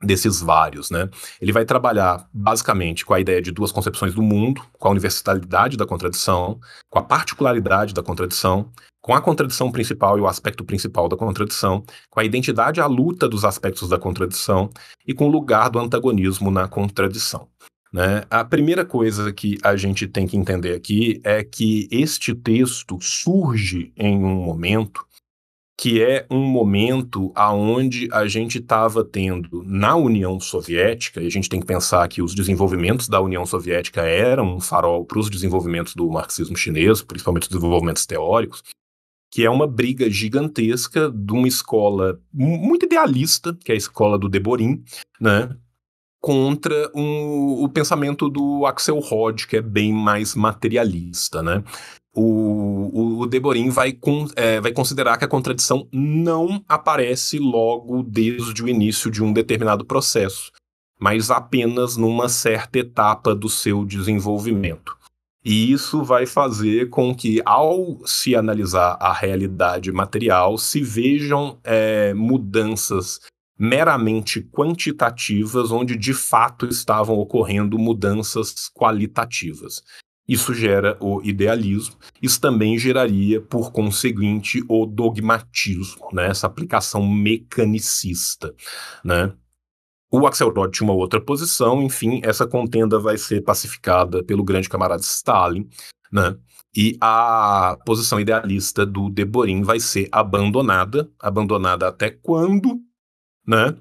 Speaker 1: desses vários, né? Ele vai trabalhar basicamente com a ideia de duas concepções do mundo, com a universalidade da contradição, com a particularidade da contradição, com a contradição principal e o aspecto principal da contradição, com a identidade à luta dos aspectos da contradição e com o lugar do antagonismo na contradição. Né? A primeira coisa que a gente tem que entender aqui é que este texto surge em um momento que é um momento aonde a gente estava tendo na União Soviética, e a gente tem que pensar que os desenvolvimentos da União Soviética eram um farol para os desenvolvimentos do marxismo chinês, principalmente os desenvolvimentos teóricos, que é uma briga gigantesca de uma escola muito idealista, que é a escola do Deborin, né, contra um, o pensamento do Axel Rod, que é bem mais materialista, né? O, o, Deborin vai, con, é, vai considerar que a contradição não aparece logo desde o início de um determinado processo, mas apenas numa certa etapa do seu desenvolvimento. E isso vai fazer com que, ao se analisar a realidade material, se vejam é, mudanças meramente quantitativas, onde de fato estavam ocorrendo mudanças qualitativas. Isso gera o idealismo, isso também geraria, por conseguinte, o dogmatismo, né? essa aplicação mecanicista. Né? O Axelrod tinha uma outra posição, enfim, essa contenda vai ser pacificada pelo grande camarada Stalin, né? E a posição idealista do Deborin vai ser abandonada, abandonada até quando? né?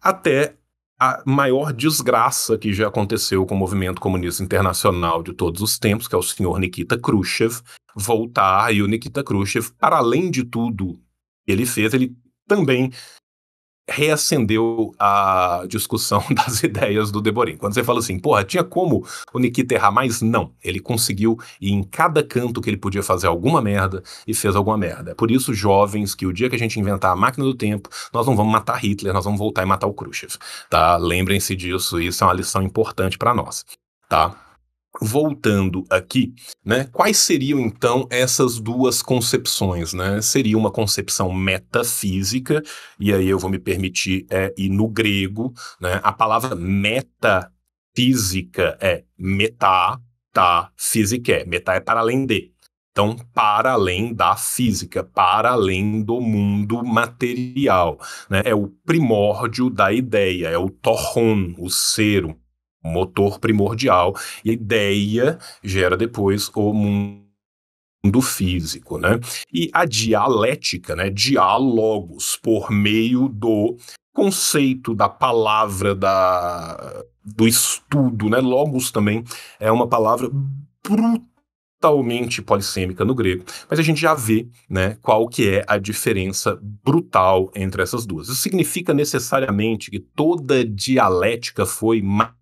Speaker 1: Até a maior desgraça que já aconteceu com o movimento comunista internacional de todos os tempos, que é o senhor Nikita Khrushchev, voltar e o Nikita Khrushchev, para além de tudo ele fez, ele também reacendeu a discussão [laughs] das ideias do Deborim. Quando você fala assim, porra, tinha como o Nikita errar mais? Não. Ele conseguiu ir em cada canto que ele podia fazer alguma merda e fez alguma merda. É por isso, jovens, que o dia que a gente inventar a máquina do tempo, nós não vamos matar Hitler, nós vamos voltar e matar o Khrushchev, tá? Lembrem-se disso, isso é uma lição importante para nós, tá? voltando aqui, né, quais seriam então essas duas concepções? Né? Seria uma concepção metafísica, e aí eu vou me permitir é, ir no grego, né? a palavra metafísica é metá, tá, física é, metá é para além de. Então, para além da física, para além do mundo material. Né? É o primórdio da ideia, é o torron, o ser, motor primordial. E a ideia gera depois o mundo físico, né? E a dialética, né? Diálogos por meio do conceito da palavra da do estudo, né? Logos também é uma palavra brutalmente polissêmica no grego, mas a gente já vê, né, qual que é a diferença brutal entre essas duas. Isso significa necessariamente que toda dialética foi ma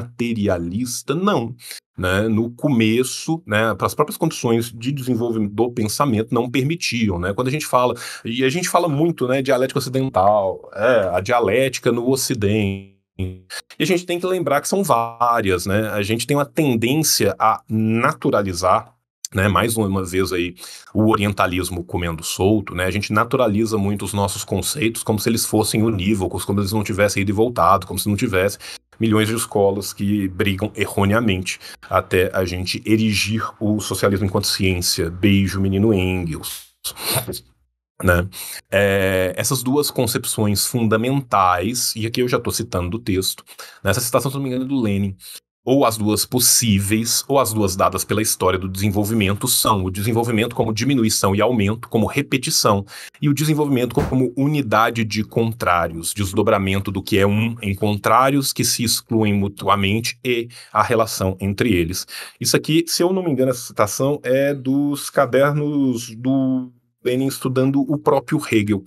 Speaker 1: materialista, não. Né? No começo, né, as próprias condições de desenvolvimento do pensamento não permitiam. Né? Quando a gente fala, e a gente fala muito né, dialética ocidental, é, a dialética no ocidente, e a gente tem que lembrar que são várias, né? A gente tem uma tendência a naturalizar, né? Mais uma vez aí, o orientalismo comendo solto, né? A gente naturaliza muito os nossos conceitos como se eles fossem unívocos, como se eles não tivessem ido e voltado, como se não tivesse milhões de escolas que brigam erroneamente até a gente erigir o socialismo enquanto ciência. Beijo, menino Engels. [laughs] Né? É, essas duas concepções fundamentais, e aqui eu já estou citando do texto, nessa citação, se não me engano, é do Lenin, ou as duas possíveis, ou as duas dadas pela história do desenvolvimento, são o desenvolvimento como diminuição e aumento, como repetição, e o desenvolvimento como unidade de contrários, desdobramento do que é um em contrários que se excluem mutuamente e a relação entre eles. Isso aqui, se eu não me engano, essa citação é dos cadernos do Lenin estudando o próprio Hegel.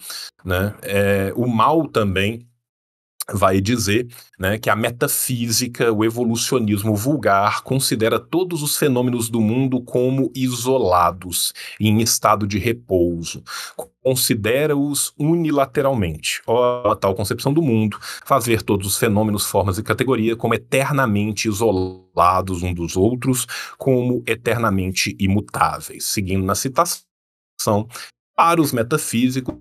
Speaker 1: Né? É, o mal também vai dizer né, que a metafísica, o evolucionismo vulgar, considera todos os fenômenos do mundo como isolados, em estado de repouso. Considera-os unilateralmente. Ora, a tal concepção do mundo faz ver todos os fenômenos, formas e categoria como eternamente isolados um dos outros, como eternamente imutáveis. Seguindo na citação, para os metafísicos,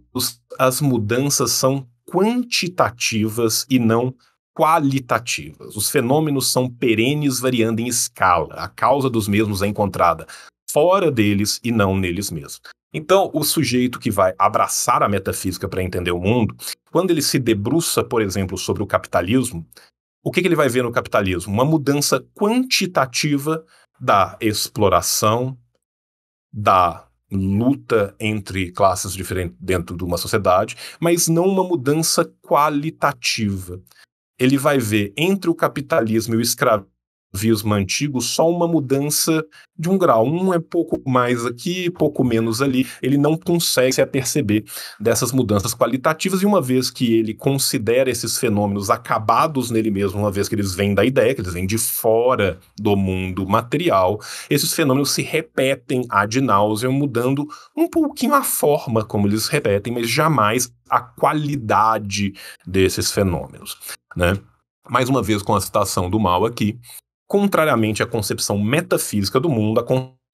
Speaker 1: as mudanças são quantitativas e não qualitativas. Os fenômenos são perenes, variando em escala. A causa dos mesmos é encontrada fora deles e não neles mesmos. Então, o sujeito que vai abraçar a metafísica para entender o mundo, quando ele se debruça, por exemplo, sobre o capitalismo, o que, que ele vai ver no capitalismo? Uma mudança quantitativa da exploração, da luta entre classes diferentes dentro de uma sociedade, mas não uma mudança qualitativa. Ele vai ver entre o capitalismo e o escravismo Visma antigo, só uma mudança de um grau. Um é pouco mais aqui, pouco menos ali. Ele não consegue se aperceber dessas mudanças qualitativas, e uma vez que ele considera esses fenômenos acabados nele mesmo, uma vez que eles vêm da ideia, que eles vêm de fora do mundo material, esses fenômenos se repetem ad nauseam, mudando um pouquinho a forma como eles repetem, mas jamais a qualidade desses fenômenos. Né? mais uma vez com a citação do mal aqui, Contrariamente à concepção metafísica do mundo, a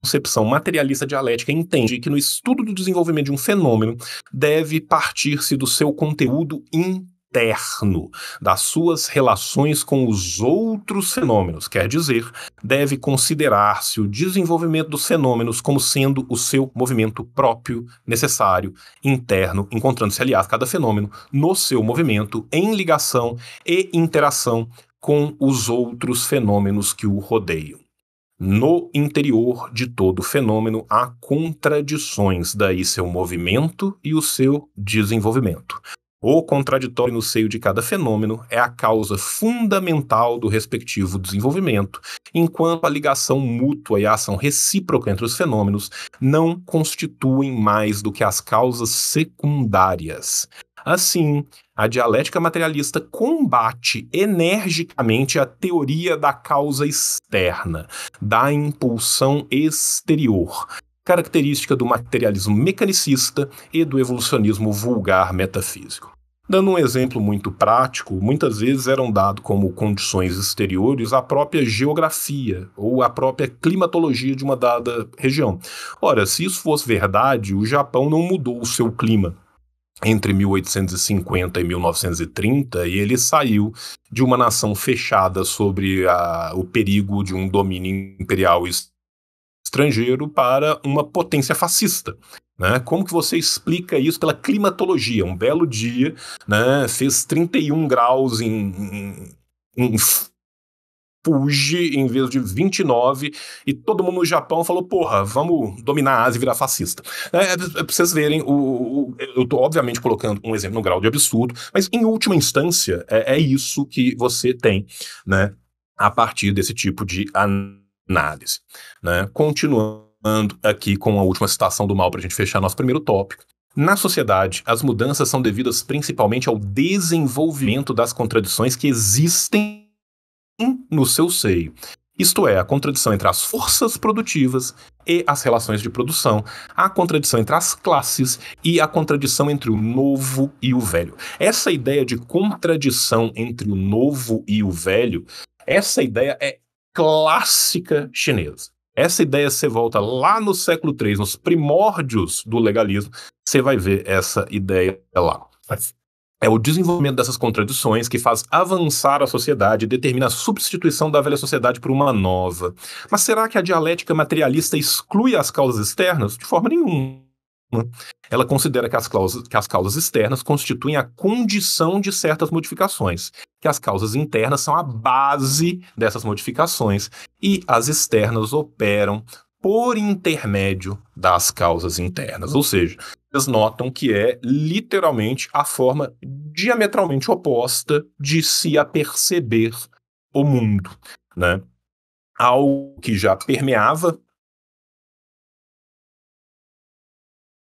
Speaker 1: concepção materialista dialética entende que no estudo do desenvolvimento de um fenômeno deve partir-se do seu conteúdo interno, das suas relações com os outros fenômenos, quer dizer, deve considerar-se o desenvolvimento dos fenômenos como sendo o seu movimento próprio, necessário, interno, encontrando-se, aliás, cada fenômeno no seu movimento, em ligação e interação com os outros fenômenos que o rodeiam. No interior de todo fenômeno há contradições, daí seu movimento e o seu desenvolvimento. O contraditório no seio de cada fenômeno é a causa fundamental do respectivo desenvolvimento, enquanto a ligação mútua e a ação recíproca entre os fenômenos não constituem mais do que as causas secundárias. Assim, a dialética materialista combate energicamente a teoria da causa externa, da impulsão exterior, característica do materialismo mecanicista e do evolucionismo vulgar metafísico. Dando um exemplo muito prático, muitas vezes eram dados como condições exteriores a própria geografia ou a própria climatologia de uma dada região. Ora, se isso fosse verdade, o Japão não mudou o seu clima entre 1850 e 1930, e ele saiu de uma nação fechada sobre a, o perigo de um domínio imperial estrangeiro para uma potência fascista. Né? Como que você explica isso pela climatologia? Um belo dia, né, fez 31 graus em, em, em puge em vez de 29, e todo mundo no Japão falou: porra, vamos dominar a Ásia e virar fascista. É, é, é pra vocês verem, o, o, eu tô obviamente colocando um exemplo no grau de absurdo, mas em última instância, é, é isso que você tem, né, a partir desse tipo de análise. Né? Continuando aqui com a última citação do mal para a gente fechar nosso primeiro tópico. Na sociedade, as mudanças são devidas principalmente ao desenvolvimento das contradições que existem no seu seio. Isto é, a contradição entre as forças produtivas e as relações de produção, a contradição entre as classes e a contradição entre o novo e o velho. Essa ideia de contradição entre o novo e o velho, essa ideia é clássica chinesa. Essa ideia você volta lá no século III, nos primórdios do legalismo, você vai ver essa ideia lá. Mas é o desenvolvimento dessas contradições que faz avançar a sociedade e determina a substituição da velha sociedade por uma nova. Mas será que a dialética materialista exclui as causas externas? De forma nenhuma. Ela considera que as, causas, que as causas externas constituem a condição de certas modificações, que as causas internas são a base dessas modificações e as externas operam por intermédio das causas internas. Ou seja, vocês notam que é literalmente a forma diametralmente oposta de se aperceber o mundo, né? Algo que já permeava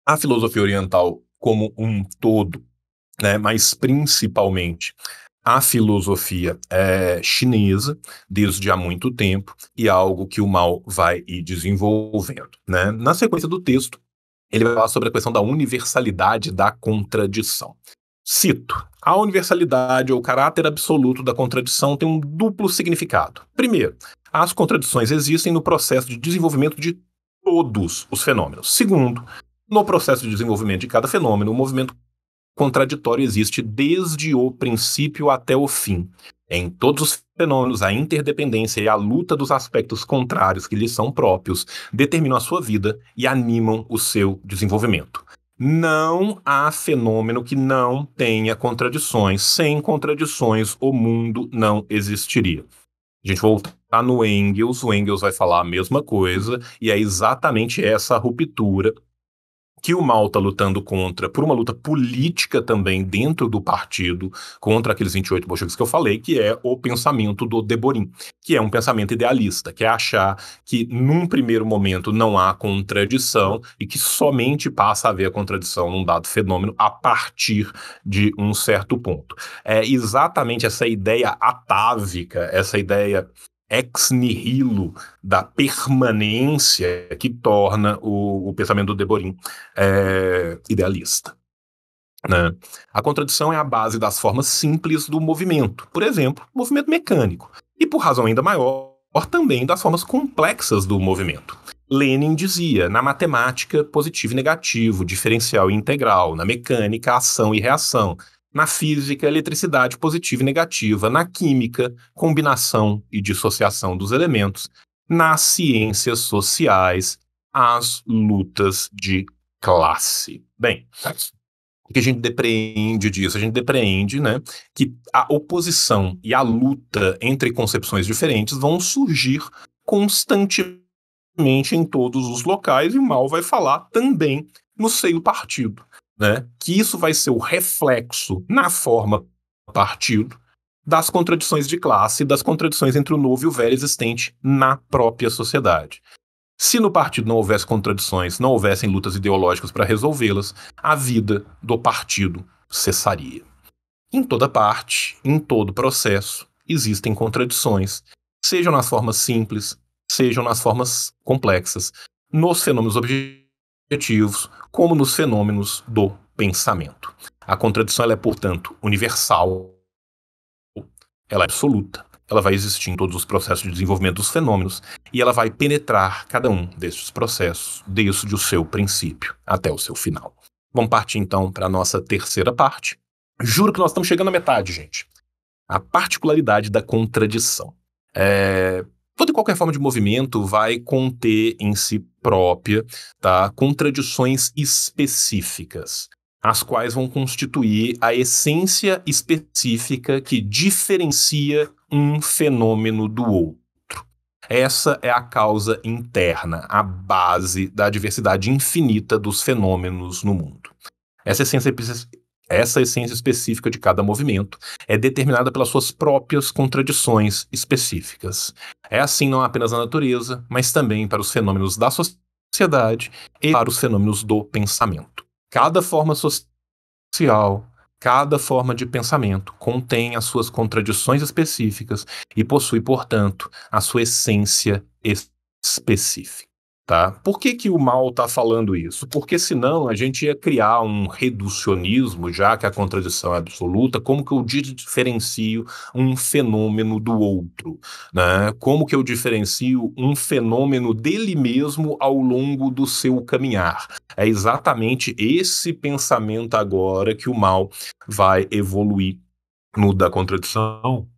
Speaker 1: a filosofia oriental como um todo, né? Mas principalmente a filosofia é, chinesa desde há muito tempo e algo que o mal vai ir desenvolvendo. Né? Na sequência do texto, ele vai falar sobre a questão da universalidade da contradição. Cito: a universalidade ou o caráter absoluto da contradição tem um duplo significado. Primeiro, as contradições existem no processo de desenvolvimento de todos os fenômenos. Segundo, no processo de desenvolvimento de cada fenômeno, o movimento contraditório existe desde o princípio até o fim, em todos os fenômenos, a interdependência e a luta dos aspectos contrários que lhes são próprios determinam a sua vida e animam o seu desenvolvimento. Não há fenômeno que não tenha contradições. Sem contradições, o mundo não existiria. A gente voltar no Engels, o Engels vai falar a mesma coisa, e é exatamente essa ruptura que o mal está lutando contra, por uma luta política também dentro do partido, contra aqueles 28 bolcheviques que eu falei, que é o pensamento do Deborim, que é um pensamento idealista, que é achar que num primeiro momento não há contradição e que somente passa a haver a contradição num dado fenômeno a partir de um certo ponto. É exatamente essa ideia atávica, essa ideia ex nihilo da permanência que torna o, o pensamento do Deborim é, idealista. Né? A contradição é a base das formas simples do movimento, por exemplo, movimento mecânico, e por razão ainda maior, também das formas complexas do movimento. Lenin dizia, na matemática, positivo e negativo, diferencial e integral, na mecânica, ação e reação, na física, eletricidade positiva e negativa, na química, combinação e dissociação dos elementos, nas ciências sociais, as lutas de classe. Bem, o que a gente depreende disso? A gente depreende né, que a oposição e a luta entre concepções diferentes vão surgir constantemente em todos os locais, e Mal vai falar também no seio partido né, que isso vai ser o reflexo na forma partido das contradições de classe, das contradições entre o novo e o velho existente na própria sociedade. Se no partido não houvesse contradições, não houvessem lutas ideológicas para resolvê-las, a vida do partido cessaria. Em toda parte, em todo processo, existem contradições, sejam nas formas simples, sejam nas formas complexas, nos fenômenos objetivos objetivos, como nos fenômenos do pensamento. A contradição é, portanto, universal, ela é absoluta, ela vai existir em todos os processos de desenvolvimento dos fenômenos e ela vai penetrar cada um desses processos desde o seu princípio até o seu final. Vamos partir então para a nossa terceira parte. Juro que nós estamos chegando à metade, gente. A particularidade da contradição. É, Toda e qualquer forma de movimento vai conter em si própria tá, contradições específicas, as quais vão constituir a essência específica que diferencia um fenômeno do outro. Essa é a causa interna, a base da diversidade infinita dos fenômenos no mundo. Essa essência essa essência específica de cada movimento é determinada pelas suas próprias contradições específicas. É assim não apenas na natureza, mas também para os fenômenos da sociedade e para os fenômenos do pensamento. Cada forma social, cada forma de pensamento contém as suas contradições específicas e possui, portanto, a sua essência específica. Tá? Por que, que o mal está falando isso? Porque senão a gente ia criar um reducionismo, já que a contradição é absoluta, como que eu diferencio um fenômeno do outro? Né? Como que eu diferencio um fenômeno dele mesmo ao longo do seu caminhar? É exatamente esse pensamento agora que o mal vai evoluir no da contradição,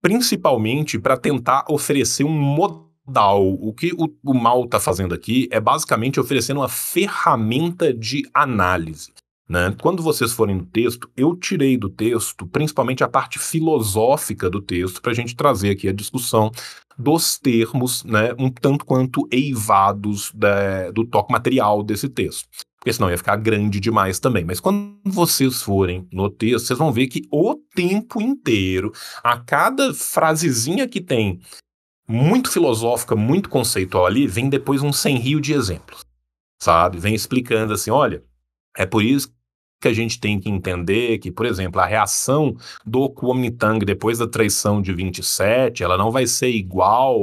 Speaker 1: principalmente para tentar oferecer um modelo o que o, o Mal está fazendo aqui é basicamente oferecendo uma ferramenta de análise. Né? Quando vocês forem no texto, eu tirei do texto principalmente a parte filosófica do texto para a gente trazer aqui a discussão dos termos, né, um tanto quanto eivados da, do toque material desse texto. Porque senão ia ficar grande demais também. Mas quando vocês forem no texto, vocês vão ver que o tempo inteiro, a cada frasezinha que tem muito filosófica, muito conceitual ali, vem depois um sem rio de exemplos, sabe? Vem explicando assim, olha, é por isso que a gente tem que entender que, por exemplo, a reação do Kuomintang depois da traição de 27, ela não vai ser igual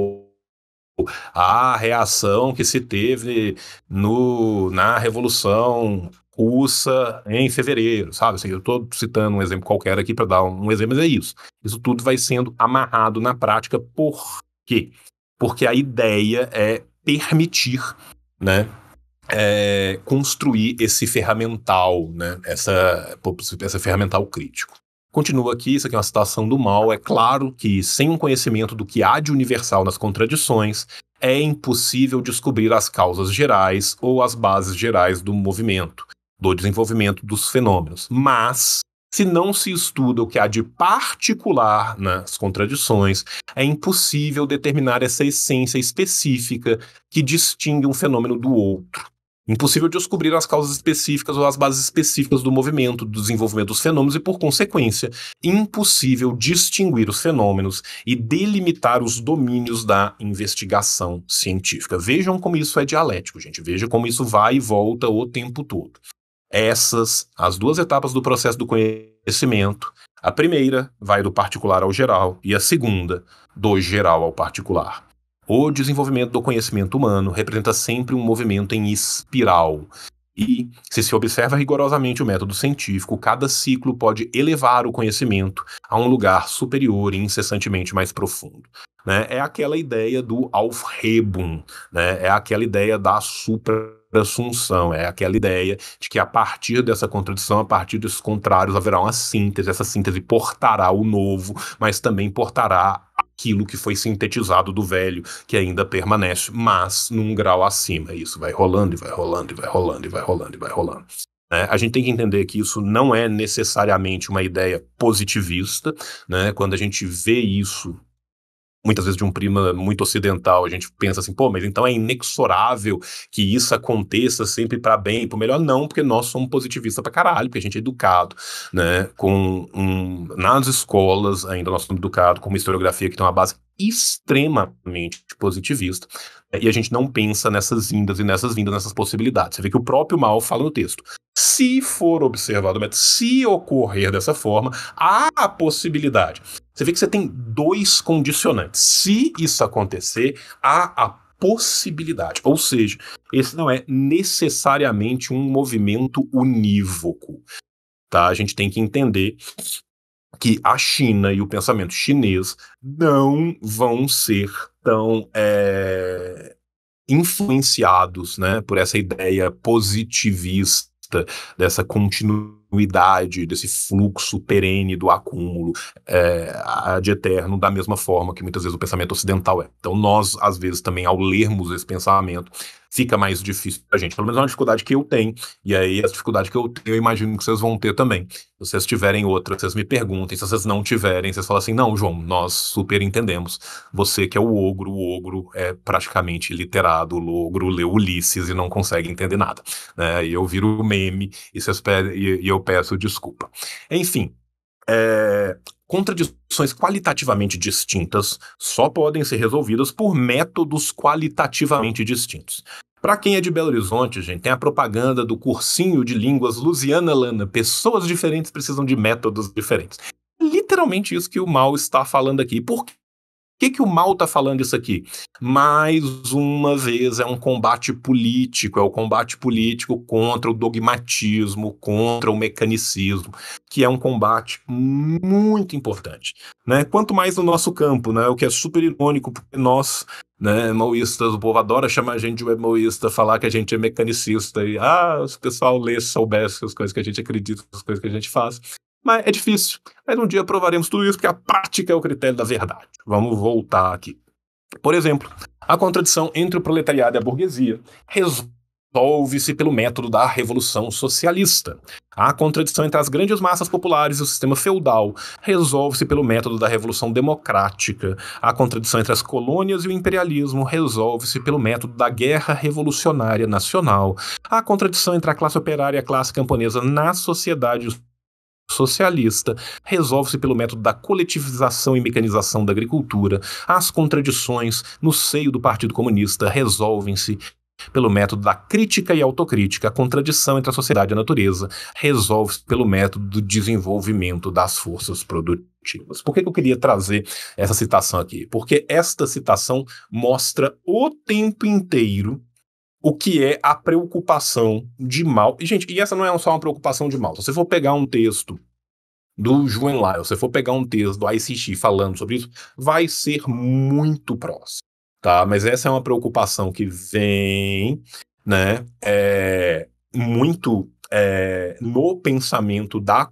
Speaker 1: à reação que se teve no, na Revolução Russa em fevereiro, sabe? Assim, eu estou citando um exemplo qualquer aqui para dar um, um exemplo, mas é isso. Isso tudo vai sendo amarrado na prática por quê? Porque a ideia é permitir, né? É, construir esse ferramental, né? Essa, essa ferramental crítico. Continua aqui, isso aqui é uma citação do mal. É claro que, sem um conhecimento do que há de universal nas contradições, é impossível descobrir as causas gerais ou as bases gerais do movimento, do desenvolvimento dos fenômenos. Mas se não se estuda o que há de particular nas contradições, é impossível determinar essa essência específica que distingue um fenômeno do outro. Impossível descobrir as causas específicas ou as bases específicas do movimento, do desenvolvimento dos fenômenos e, por consequência, impossível distinguir os fenômenos e delimitar os domínios da investigação científica. Vejam como isso é dialético, gente. Veja como isso vai e volta o tempo todo essas, as duas etapas do processo do conhecimento, a primeira vai do particular ao geral e a segunda, do geral ao particular. O desenvolvimento do conhecimento humano representa sempre um movimento em espiral. E, se se observa rigorosamente o método científico, cada ciclo pode elevar o conhecimento a um lugar superior e incessantemente mais profundo. Né? É aquela ideia do Aufhebung, né? é aquela ideia da supra assunção, é aquela ideia de que a partir dessa contradição, a partir desses contrários, haverá uma síntese, essa síntese portará o novo, mas também portará aquilo que foi sintetizado do velho, que ainda permanece, mas num grau acima. Isso vai rolando e vai rolando e vai rolando e vai rolando e vai rolando. É, a gente tem que entender que isso não é necessariamente uma ideia positivista. Né? Quando a gente vê isso muitas vezes de um prima muito ocidental. A gente pensa assim, pô, mas então é inexorável que isso aconteça sempre para bem, para melhor não, porque nós somos positivistas para caralho, porque a gente é educado, né, com um, nas escolas ainda nós somos educados com uma historiografia que tem uma base extremamente positivista. E a gente não pensa nessas vindas e nessas vindas, nessas possibilidades. Você vê que o próprio mal fala no texto. Se for observado, se ocorrer dessa forma, há a possibilidade. Você vê que você tem dois condicionantes. Se isso acontecer, há a possibilidade. Ou seja, esse não é necessariamente um movimento unívoco. Tá? A gente tem que entender que a China e o pensamento chinês não vão ser tão é, influenciados né, por essa ideia positivista dessa continuidade, desse fluxo perene do acúmulo é, de eterno, da mesma forma que muitas vezes o pensamento ocidental é. Então, nós, às vezes, também, ao lermos esse pensamento, fica mais difícil pra gente. Pelo menos é uma dificuldade que eu tenho. E aí, a dificuldade que eu tenho, eu imagino que vocês vão ter também. Se vocês tiverem outra, vocês me perguntem. Se vocês não tiverem, vocês falam assim: não, João, nós super entendemos. Você que é o ogro, o ogro é praticamente literado, o ogro leu Ulisses e não consegue entender nada. Né? E eu viro meme e, vocês pedem, e, e eu peço desculpa. Enfim, é, Contradições qualitativamente distintas só podem ser resolvidas por métodos qualitativamente distintos. Para quem é de Belo Horizonte, gente, tem a propaganda do cursinho de línguas Luciana Lana. Pessoas diferentes precisam de métodos diferentes. Literalmente isso que o Mal está falando aqui. Por que, que o mal está falando isso aqui? Mais uma vez, é um combate político, é o um combate político contra o dogmatismo, contra o mecanicismo, que é um combate muito importante. Né? Quanto mais no nosso campo, né? o que é super irônico, porque nós, né, maoístas, o povo adora chamar a gente de maoísta, falar que a gente é mecanicista, e ah, se o pessoal lê, soubesse as coisas que a gente acredita, as coisas que a gente faz. Mas é difícil. Mas um dia provaremos tudo isso, porque a prática é o critério da verdade. Vamos voltar aqui. Por exemplo, a contradição entre o proletariado e a burguesia resolve-se pelo método da revolução socialista. A contradição entre as grandes massas populares e o sistema feudal resolve-se pelo método da revolução democrática. A contradição entre as colônias e o imperialismo resolve-se pelo método da guerra revolucionária nacional. A contradição entre a classe operária e a classe camponesa na sociedade socialista resolve-se pelo método da coletivização e mecanização da agricultura. As contradições no seio do Partido Comunista resolvem-se pelo método da crítica e autocrítica, a contradição entre a sociedade e a natureza resolve-se pelo método do desenvolvimento das forças produtivas. Por que, que eu queria trazer essa citação aqui? Porque esta citação mostra o tempo inteiro o que é a preocupação de mal. E, gente, e essa não é só uma preocupação de mal. Se você for pegar um texto do Juan Lyle, se você for pegar um texto do ICX falando sobre isso, vai ser muito próximo, tá? Mas essa é uma preocupação que vem, né, é, muito é, no pensamento da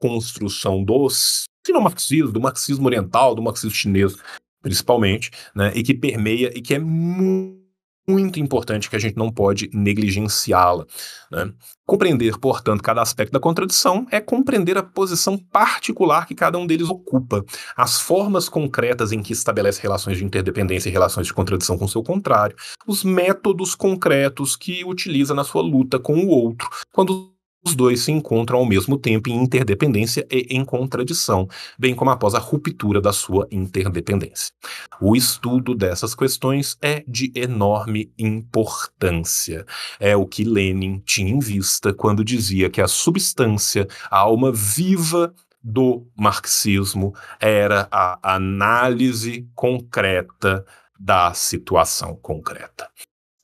Speaker 1: construção dos sinomarxismo, do marxismo oriental, do marxismo chinês, principalmente, né, e que permeia e que é muito muito importante que a gente não pode negligenciá-la. Né? Compreender, portanto, cada aspecto da contradição é compreender a posição particular que cada um deles ocupa, as formas concretas em que estabelece relações de interdependência e relações de contradição com seu contrário, os métodos concretos que utiliza na sua luta com o outro, quando os dois se encontram ao mesmo tempo em interdependência e em contradição, bem como após a ruptura da sua interdependência. O estudo dessas questões é de enorme importância. É o que Lenin tinha em vista quando dizia que a substância, a alma viva do marxismo era a análise concreta da situação concreta.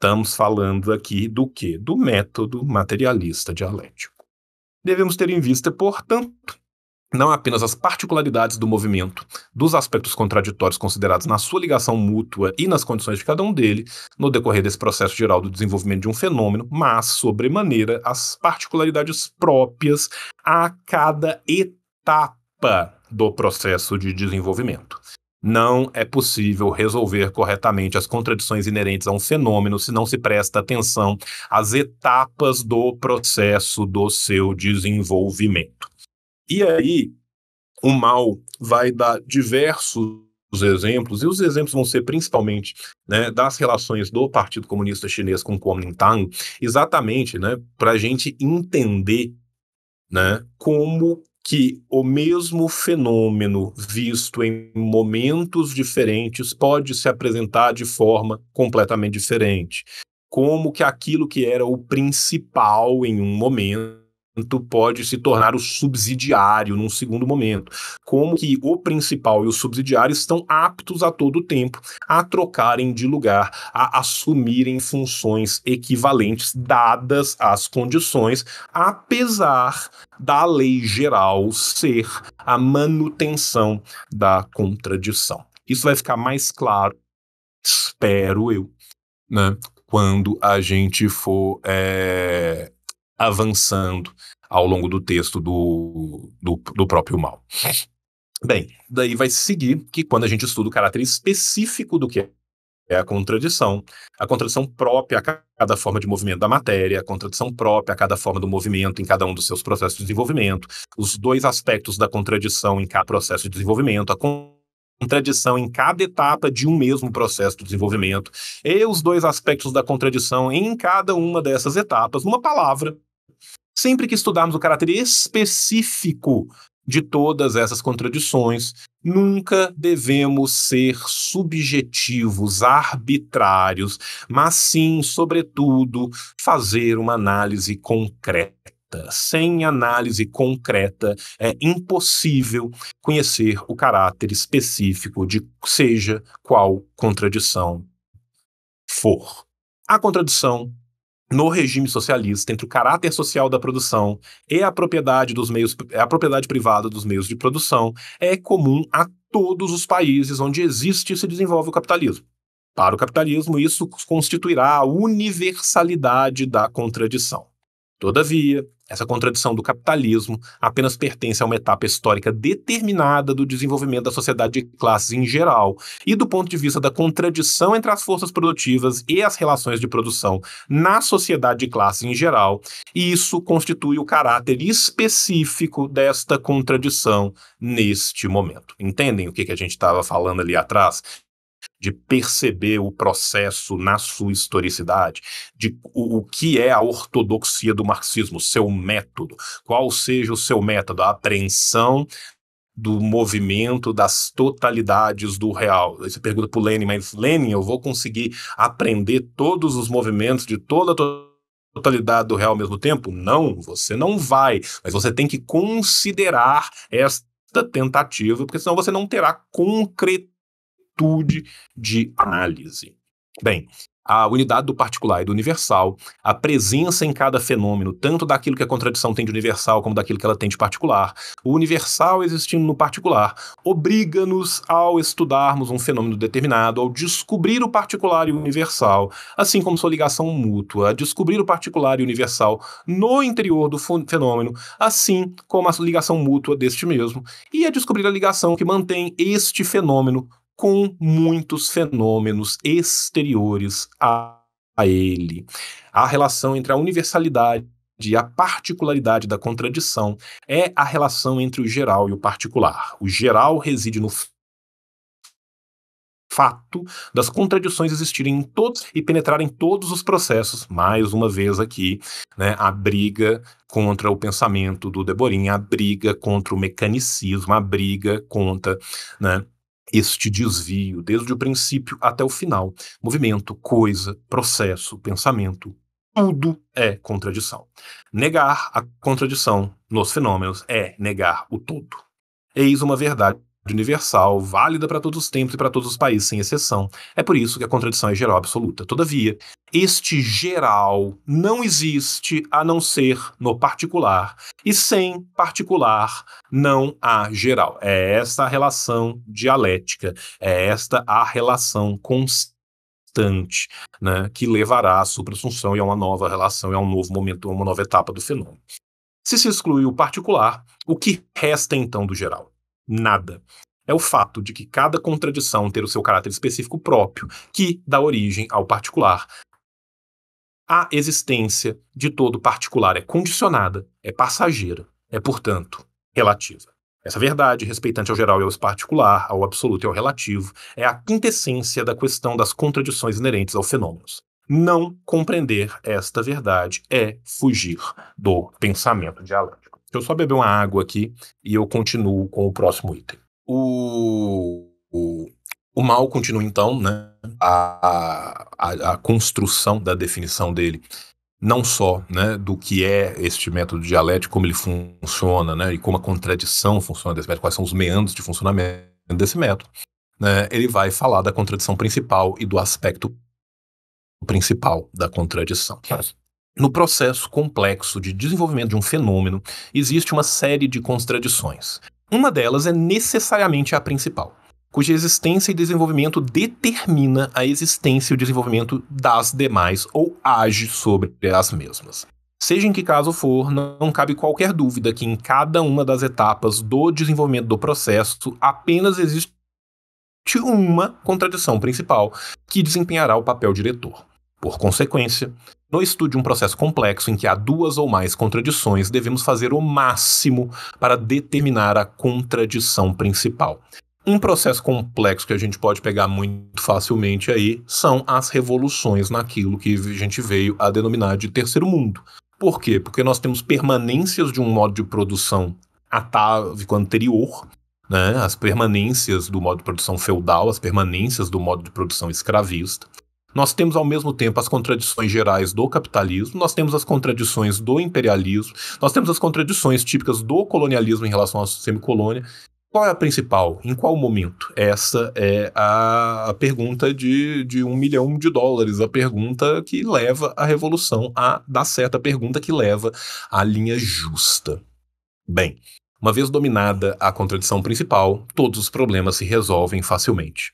Speaker 1: Estamos falando aqui do que? Do método materialista dialético. Devemos ter em vista, portanto, não apenas as particularidades do movimento, dos aspectos contraditórios considerados na sua ligação mútua e nas condições de cada um dele, no decorrer desse processo geral do desenvolvimento de um fenômeno, mas, sobremaneira, as particularidades próprias a cada etapa do processo de desenvolvimento. Não é possível resolver corretamente as contradições inerentes a um fenômeno se não se presta atenção às etapas do processo do seu desenvolvimento. E aí, o mal vai dar diversos exemplos, e os exemplos vão ser principalmente né, das relações do Partido Comunista Chinês com o Kuomintang, exatamente né, para a gente entender né, como que o mesmo fenômeno visto em momentos diferentes pode se apresentar de forma completamente diferente. Como que aquilo que era o principal em um momento pode se tornar o subsidiário num segundo momento. Como que o principal e o subsidiário estão aptos a todo tempo a trocarem de lugar, a assumirem funções equivalentes dadas as condições, apesar da lei geral ser a manutenção da contradição. Isso vai ficar mais claro, espero eu, né? Quando a gente for é avançando ao longo do texto do, do, do próprio mal. Bem, daí vai seguir que quando a gente estuda o caráter específico do que é a contradição, a contradição própria a cada forma de movimento da matéria, a contradição própria a cada forma do movimento em cada um dos seus processos de desenvolvimento, os dois aspectos da contradição em cada processo de desenvolvimento, a contradição em cada etapa de um mesmo processo de desenvolvimento, e os dois aspectos da contradição em cada uma dessas etapas, numa palavra sempre que estudarmos o caráter específico de todas essas contradições, nunca devemos ser subjetivos, arbitrários, mas sim, sobretudo, fazer uma análise concreta. Sem análise concreta, é impossível conhecer o caráter específico de seja qual contradição for. A contradição no regime socialista entre o caráter social da produção e a propriedade dos meios a propriedade privada dos meios de produção é comum a todos os países onde existe e se desenvolve o capitalismo. Para o capitalismo, isso constituirá a universalidade da contradição. Todavia, essa contradição do capitalismo apenas pertence a uma etapa histórica determinada do desenvolvimento da sociedade de classes em geral e do ponto de vista da contradição entre as forças produtivas e as relações de produção na sociedade de classes em geral, e isso constitui o caráter específico desta contradição neste momento. Entendem o que, que a gente estava falando ali atrás? de perceber o processo na sua historicidade, de o, o, que é a ortodoxia do marxismo, seu método, qual seja o seu método, a apreensão do movimento das totalidades do real. Aí você pergunta para o Lenin, mas Lenin, eu vou conseguir aprender todos os movimentos de toda a totalidade do real ao mesmo tempo? Não, você não vai, mas você tem que considerar esta tentativa, porque senão você não terá concretizado amplitude de análise. Bem, a unidade do particular e do universal, a presença em cada fenômeno, tanto daquilo que a contradição tem de universal como daquilo que ela tem de particular, o universal existindo no particular, obriga-nos ao estudarmos um fenômeno determinado, ao descobrir o particular e o universal, assim como sua ligação mútua, a descobrir o particular e o universal no interior do fenômeno, assim como a ligação mútua deste mesmo, e a descobrir a ligação que mantém este fenômeno com muitos fenômenos exteriores a, a ele. A relação entre a universalidade e a particularidade da contradição é a relação entre o geral e o particular. O geral reside no fato das contradições existirem em todos e penetrarem todos os processos. Mais uma vez aqui, né, a briga contra o pensamento do Deborim, a briga contra o mecanicismo, a briga contra né, este desvio, desde o princípio até o final. Movimento, coisa, processo, pensamento, tudo é contradição. Negar a contradição nos fenômenos é negar o todo. Eis uma verdade universal, válida para todos os tempos e para todos os países, sem exceção. É por isso que a contradição é geral absoluta. Todavia, este geral não existe a não ser no particular, e sem particular não há geral. É esta a relação dialética, é esta a relação constante né, que levará à superassunção e a uma nova relação, e a um novo momento, a uma nova etapa do fenômeno. Se se exclui o particular, o que resta então do geral? nada. É o fato de que cada contradição ter o seu caráter específico próprio, que dá origem ao particular. A existência de todo particular é condicionada, é passageira, é, portanto, relativa. Essa verdade, respeitante ao geral e ao particular, ao absoluto e ao relativo, é a quintessência da questão das contradições inerentes aos fenômenos. Não compreender esta verdade é fugir do pensamento dialético eu só beber uma água aqui e eu continuo com o próximo item. O, o, o mal continua então, né? A, a, a, construção da definição dele, não só né, do que é este método dialético, como ele funciona, né, e como a contradição funciona desse método, quais são os meandros de funcionamento desse método. Né, ele vai falar da contradição principal e do aspecto principal da contradição. Mas, no processo complexo de desenvolvimento de um fenômeno, existe uma série de contradições. Uma delas é necessariamente a principal, cuja existência e desenvolvimento determina a existência e o desenvolvimento das demais ou age sobre as mesmas. Seja em que caso for, não cabe qualquer dúvida que em cada uma das etapas do desenvolvimento do processo apenas existe uma contradição principal que desempenhará o papel diretor. Por consequência, no estudo de um processo complexo em que há duas ou mais contradições, devemos fazer o máximo para determinar a contradição principal. Um processo complexo que a gente pode pegar muito facilmente aí são as revoluções naquilo que a gente veio a denominar de terceiro mundo. Por quê? Porque nós temos permanências de um modo de produção atávico anterior, né? as permanências do modo de produção feudal, as permanências do modo de produção escravista. Nós temos ao mesmo tempo as contradições gerais do capitalismo, nós temos as contradições do imperialismo, nós temos as contradições típicas do colonialismo em relação à semicolônia. Qual é a principal? Em qual momento? Essa é a pergunta de, de um milhão de dólares, a pergunta que leva a revolução a dar certa pergunta que leva à linha justa. Bem, uma vez dominada a contradição principal, todos os problemas se resolvem facilmente.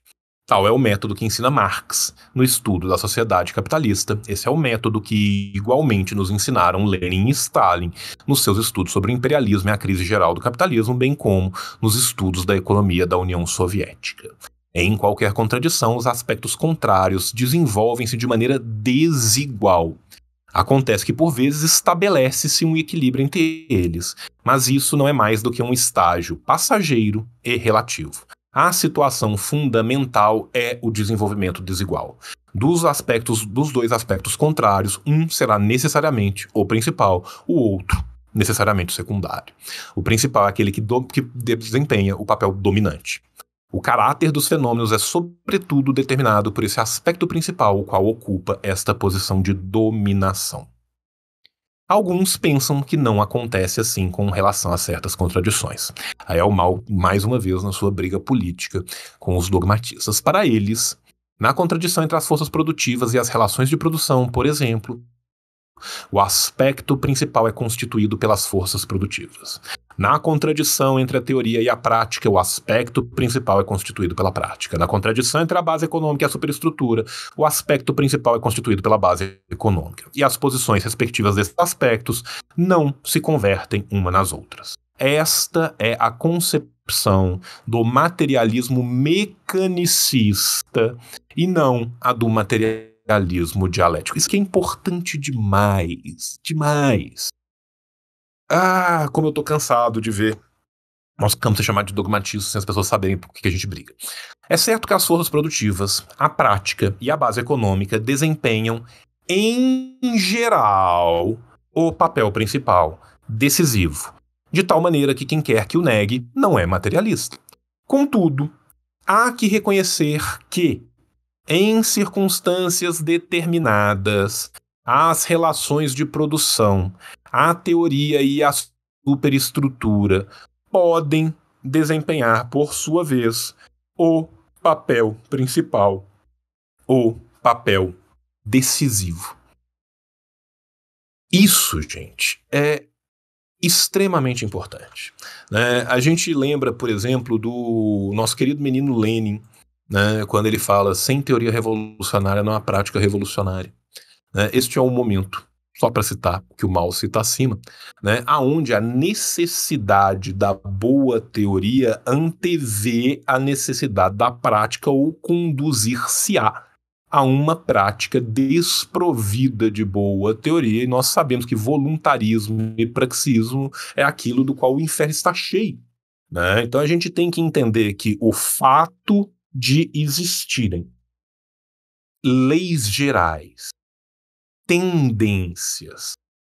Speaker 1: Tal é o método que ensina Marx no estudo da sociedade capitalista. Esse é o método que igualmente nos ensinaram Lenin e Stalin nos seus estudos sobre o imperialismo e a crise geral do capitalismo, bem como nos estudos da economia da União Soviética. Em qualquer contradição, os aspectos contrários desenvolvem-se de maneira desigual. Acontece que, por vezes, estabelece-se um equilíbrio entre eles, mas isso não é mais do que um estágio passageiro e relativo a situação fundamental é o desenvolvimento desigual. Dos aspectos, dos dois aspectos contrários, um será necessariamente o principal, o outro necessariamente o secundário. O principal é aquele que, do, que desempenha o papel dominante. O caráter dos fenômenos é, sobretudo, determinado por esse aspecto principal, o qual ocupa esta posição de dominação. Alguns pensam que não acontece assim com relação a certas contradições. Aí é o mal, mais uma vez, na sua briga política com os dogmatistas. Para eles, na contradição entre as forças produtivas e as relações de produção, por exemplo, o aspecto principal é constituído pelas forças produtivas. Na contradição entre a teoria e a prática, o aspecto principal é constituído pela prática. Na contradição entre a base econômica e a superestrutura, o aspecto principal é constituído pela base econômica. E as posições respectivas desses aspectos não se convertem uma nas outras. Esta é a concepção do materialismo mecanicista e não a do materialismo dialético. Isso que é importante demais, demais. Ah, como eu tô cansado de ver nós ficamos ser de dogmatismo sem as pessoas saberem por que a gente briga. É certo que as forças produtivas, a prática e a base econômica desempenham, em geral, o papel principal, decisivo, de tal maneira que quem quer que o negue não é materialista. Contudo, há que reconhecer que, em circunstâncias determinadas, as relações de produção, a teoria e a superestrutura podem desempenhar, por sua vez, o papel principal, o papel decisivo. Isso, gente, é extremamente importante. Né? A gente lembra, por exemplo, do nosso querido menino Lenin, né? quando ele fala sem teoria revolucionária não há prática revolucionária. Né? Este é o momento só para citar o que o Mal cita acima, né, aonde a necessidade da boa teoria antevê a necessidade da prática ou conduzir-se-á a uma prática desprovida de boa teoria, e nós sabemos que voluntarismo e praxismo é aquilo do qual o inferno está cheio. Né? Então a gente tem que entender que o fato de existirem leis gerais tendências,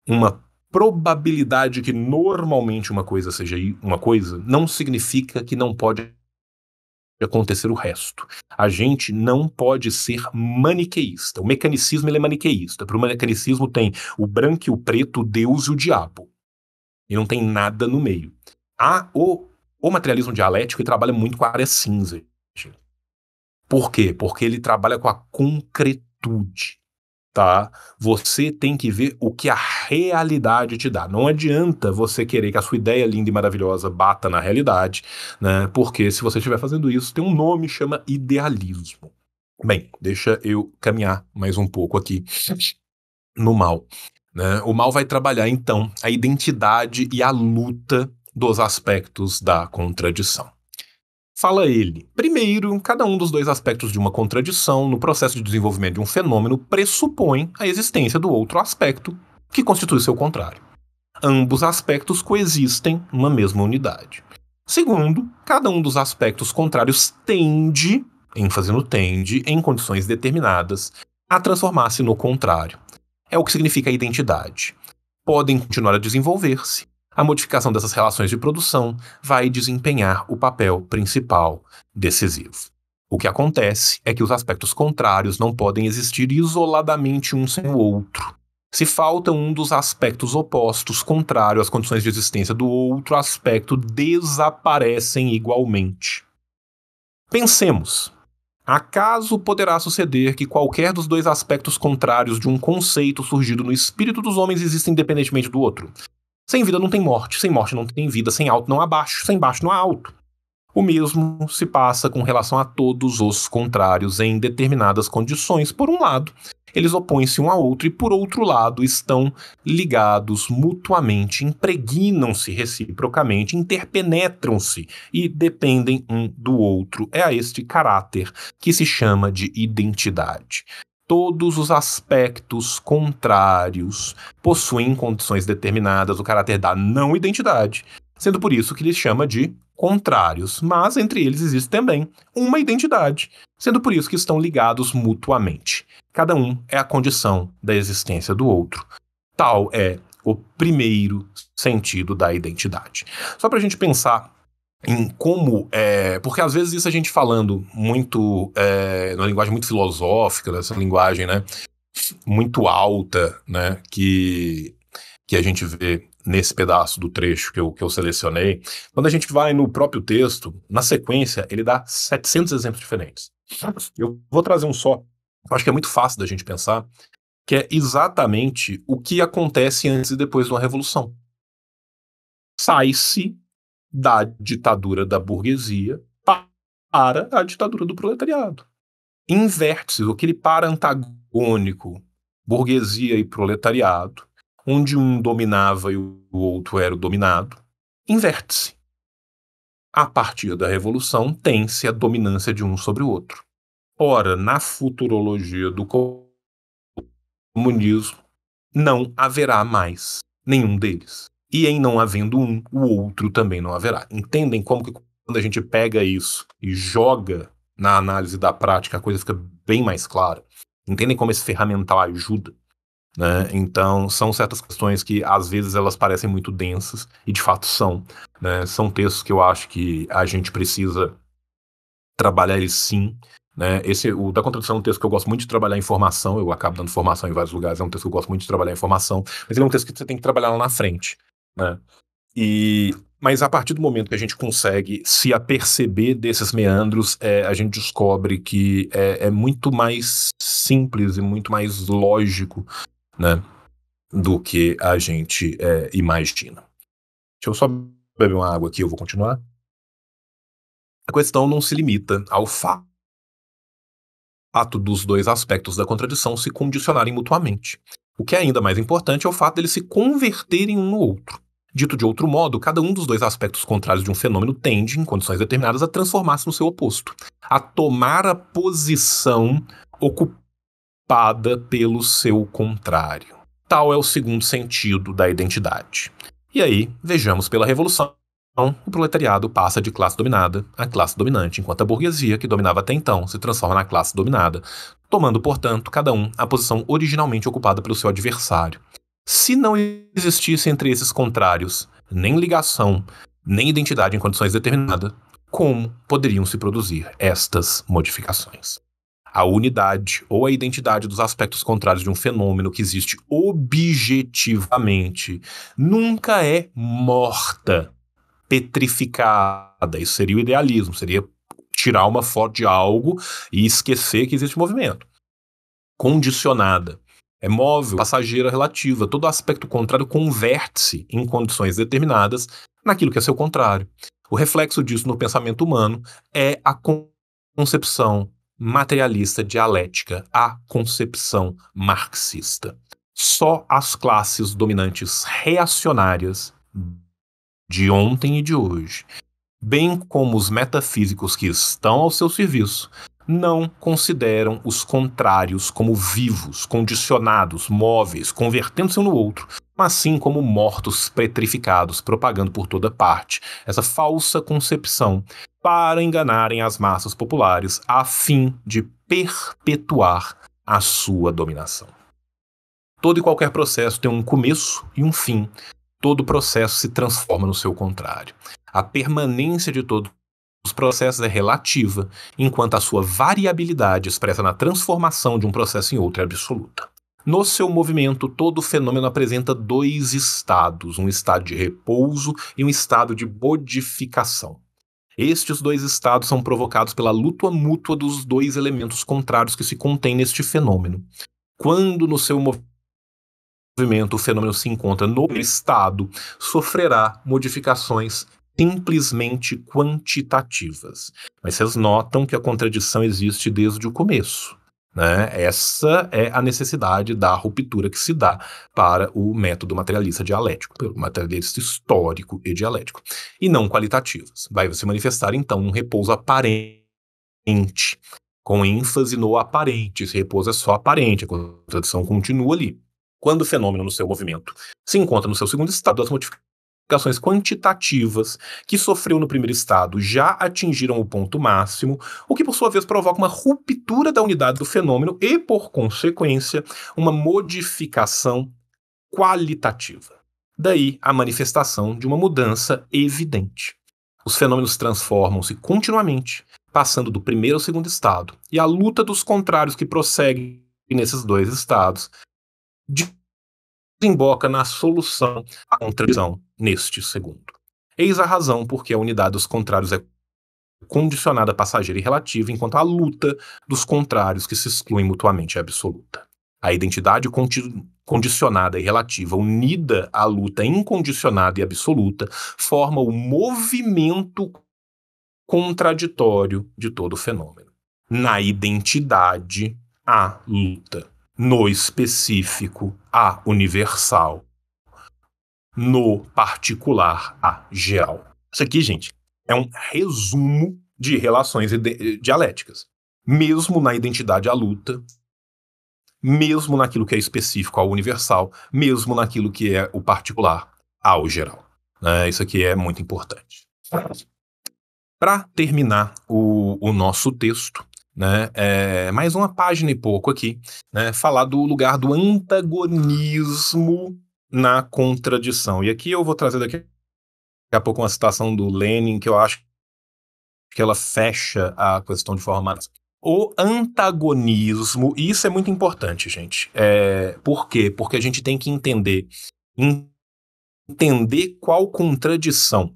Speaker 1: uma probabilidade que normalmente uma coisa seja uma coisa, não significa que não pode acontecer o resto. A gente não pode ser maniqueísta. O mecanicismo é maniqueísta. Para o mecanicismo tem o branco e o preto, o Deus e o diabo. E não tem nada no meio. Há o, o materialismo dialético trabalha muito com a área cinza. Por quê? Porque ele trabalha com a concretude tá? Você tem que ver o que a realidade te dá. Não adianta você querer que a sua ideia linda e maravilhosa bata na realidade, né? Porque se você estiver fazendo isso, tem um nome chama idealismo. Bem, deixa eu caminhar mais um pouco aqui no mal. Né? O mal vai trabalhar, então, a identidade e a luta dos aspectos da contradição. Fala ele. Primeiro, cada um dos dois aspectos de uma contradição no processo de desenvolvimento de um fenômeno pressupõe a existência do outro aspecto, que constitui seu contrário. Ambos aspectos coexistem numa mesma unidade. Segundo, cada um dos aspectos contrários tende, ênfase no tende, em condições determinadas, a transformar-se no contrário. É o que significa a identidade. Podem continuar a desenvolver-se, a modificação dessas relações de produção vai desempenhar o papel principal, decisivo. O que acontece é que os aspectos contrários não podem existir isoladamente um sem o outro. Se falta um dos aspectos opostos, contrário às condições de existência do outro aspecto, desaparecem igualmente. Pensemos. Acaso poderá suceder que qualquer dos dois aspectos contrários de um conceito surgido no espírito dos homens exista independentemente do outro? Sem vida não tem morte, sem morte não tem vida, sem alto não há baixo, sem baixo não há alto. O mesmo se passa com relação a todos os contrários em determinadas condições. Por um lado, eles opõem-se um ao outro e, por outro lado, estão ligados mutuamente, impregnam-se reciprocamente, interpenetram-se e dependem um do outro. É a este caráter que se chama de identidade todos os aspectos contrários possuem condições determinadas o caráter da não identidade, sendo por isso que ele chama de contrários, mas entre eles existe também uma identidade, sendo por isso que estão ligados mutuamente. Cada um é a condição da existência do outro. Tal é o primeiro sentido da identidade. Só para a gente pensar em como. É, porque às vezes isso a gente falando muito. É, numa linguagem muito filosófica, dessa linguagem, né? Muito alta, né? Que, que a gente vê nesse pedaço do trecho que eu, que eu selecionei. Quando a gente vai no próprio texto, na sequência, ele dá 700 exemplos diferentes. Eu vou trazer um só. Eu acho que é muito fácil da gente pensar, que é exatamente o que acontece antes e depois de uma revolução. Sai-se da ditadura da burguesia para a ditadura do proletariado. Inverte-se aquele par antagônico, burguesia e proletariado, onde um dominava e o outro era o dominado, inverte-se. A partir da Revolução, tem-se a dominância de um sobre o outro. Ora, na futurologia do comunismo, não haverá mais nenhum deles e em não havendo um, o outro também não haverá. Entendem como que quando a gente pega isso e joga na análise da prática, a coisa fica bem mais clara. Entendem como esse ferramental ajuda? Né? Então, são certas questões que às vezes elas parecem muito densas, e de fato são. Né? São textos que eu acho que a gente precisa trabalhar eles sim. Né? Esse, o da contradição é um texto que eu gosto muito de trabalhar informação, eu acabo dando formação em vários lugares, é um texto que eu gosto muito de trabalhar informação, mas ele é um texto que você tem que trabalhar lá na frente. Né? E, mas a partir do momento que a gente consegue se aperceber desses meandros, é, a gente descobre que é, é muito mais simples e muito mais lógico né, do que a gente é, imagina. Deixa eu só beber uma água aqui, eu vou continuar. A questão não se limita ao fato fato dos dois aspectos da contradição se condicionarem mutuamente. O que é ainda mais importante é o fato deles se converterem um no outro. Dito de outro modo, cada um dos dois aspectos contrários de um fenômeno tende, em condições determinadas, a transformar-se no seu oposto, a tomar a posição ocupada pelo seu contrário. Tal é o segundo sentido da identidade. E aí, vejamos pela revolução, o proletariado passa de classe dominada a classe dominante, enquanto a burguesia, que dominava até então, se transforma na classe dominada, tomando, portanto, cada um a posição originalmente ocupada pelo seu adversário. Se não existisse entre esses contrários nem ligação, nem identidade em condições determinadas, como poderiam se produzir estas modificações? A unidade ou a identidade dos aspectos contrários de um fenômeno que existe objetivamente nunca é morta, petrificada. Isso seria o idealismo, seria tirar uma foto de algo e esquecer que existe movimento. Condicionada é móvel, passageira relativa, todo aspecto contrário converte-se em condições determinadas naquilo que é seu contrário. O reflexo disso no pensamento humano é a concepção materialista dialética, a concepção marxista. Só as classes dominantes reacionárias de ontem e de hoje, bem como os metafísicos que estão ao seu serviço, não consideram os contrários como vivos, condicionados, móveis, convertendo-se um no outro, mas sim como mortos petrificados, propagando por toda parte essa falsa concepção para enganarem as massas populares a fim de perpetuar a sua dominação. Todo e qualquer processo tem um começo e um fim. Todo processo se transforma no seu contrário. A permanência de todo dos processos é relativa, enquanto a sua variabilidade expressa na transformação de um processo em outro é absoluta. No seu movimento, todo fenômeno apresenta dois estados, um estado de repouso e um estado de modificação. Estes dois estados são provocados pela luta mútua dos dois elementos contrários que se contém neste fenômeno. Quando no seu movimento o fenômeno se encontra no estado, sofrerá modificações simplesmente quantitativas. Mas vocês notam que a contradição existe desde o começo. Né? Essa é a necessidade da ruptura que se dá para o método materialista dialético, pelo materialista histórico e dialético, e não qualitativas. Vai se manifestar, então, um repouso aparente, com ênfase no aparente. Esse repouso é só aparente, a contradição continua ali. Quando o fenômeno no seu movimento se encontra no seu segundo estado, as modificações multiplicações quantitativas que sofreu no primeiro estado já atingiram o ponto máximo, o que por sua vez provoca uma ruptura da unidade do fenômeno e, por consequência, uma modificação qualitativa. Daí a manifestação de uma mudança evidente. Os fenômenos transformam-se continuamente, passando do primeiro ao segundo estado, e a luta dos contrários que prossegue nesses dois estados desemboca na solução à contradição neste segundo. Eis a razão por que a unidade dos contrários é condicionada passageira e relativa, enquanto a luta dos contrários que se excluem mutuamente é absoluta. A identidade condicionada e relativa, unida à luta incondicionada e absoluta, forma o movimento contraditório de todo o fenômeno. Na identidade, a luta. No específico, a universal no particular a geral. Isso aqui, gente, é um resumo de relações eh, dialéticas. Mesmo na identidade à luta, mesmo naquilo que é específico ao universal, mesmo naquilo que é o particular ao geral. Né? Isso aqui é muito importante. Para terminar o, o nosso texto, né? É, mais uma página e pouco aqui, né? Falar do lugar do antagonismo na contradição. E aqui eu vou trazer daqui a pouco uma citação do Lenin que eu acho que ela fecha a questão de forma mais. O antagonismo, e isso é muito importante, gente. É, por quê? Porque a gente tem que entender, entender qual contradição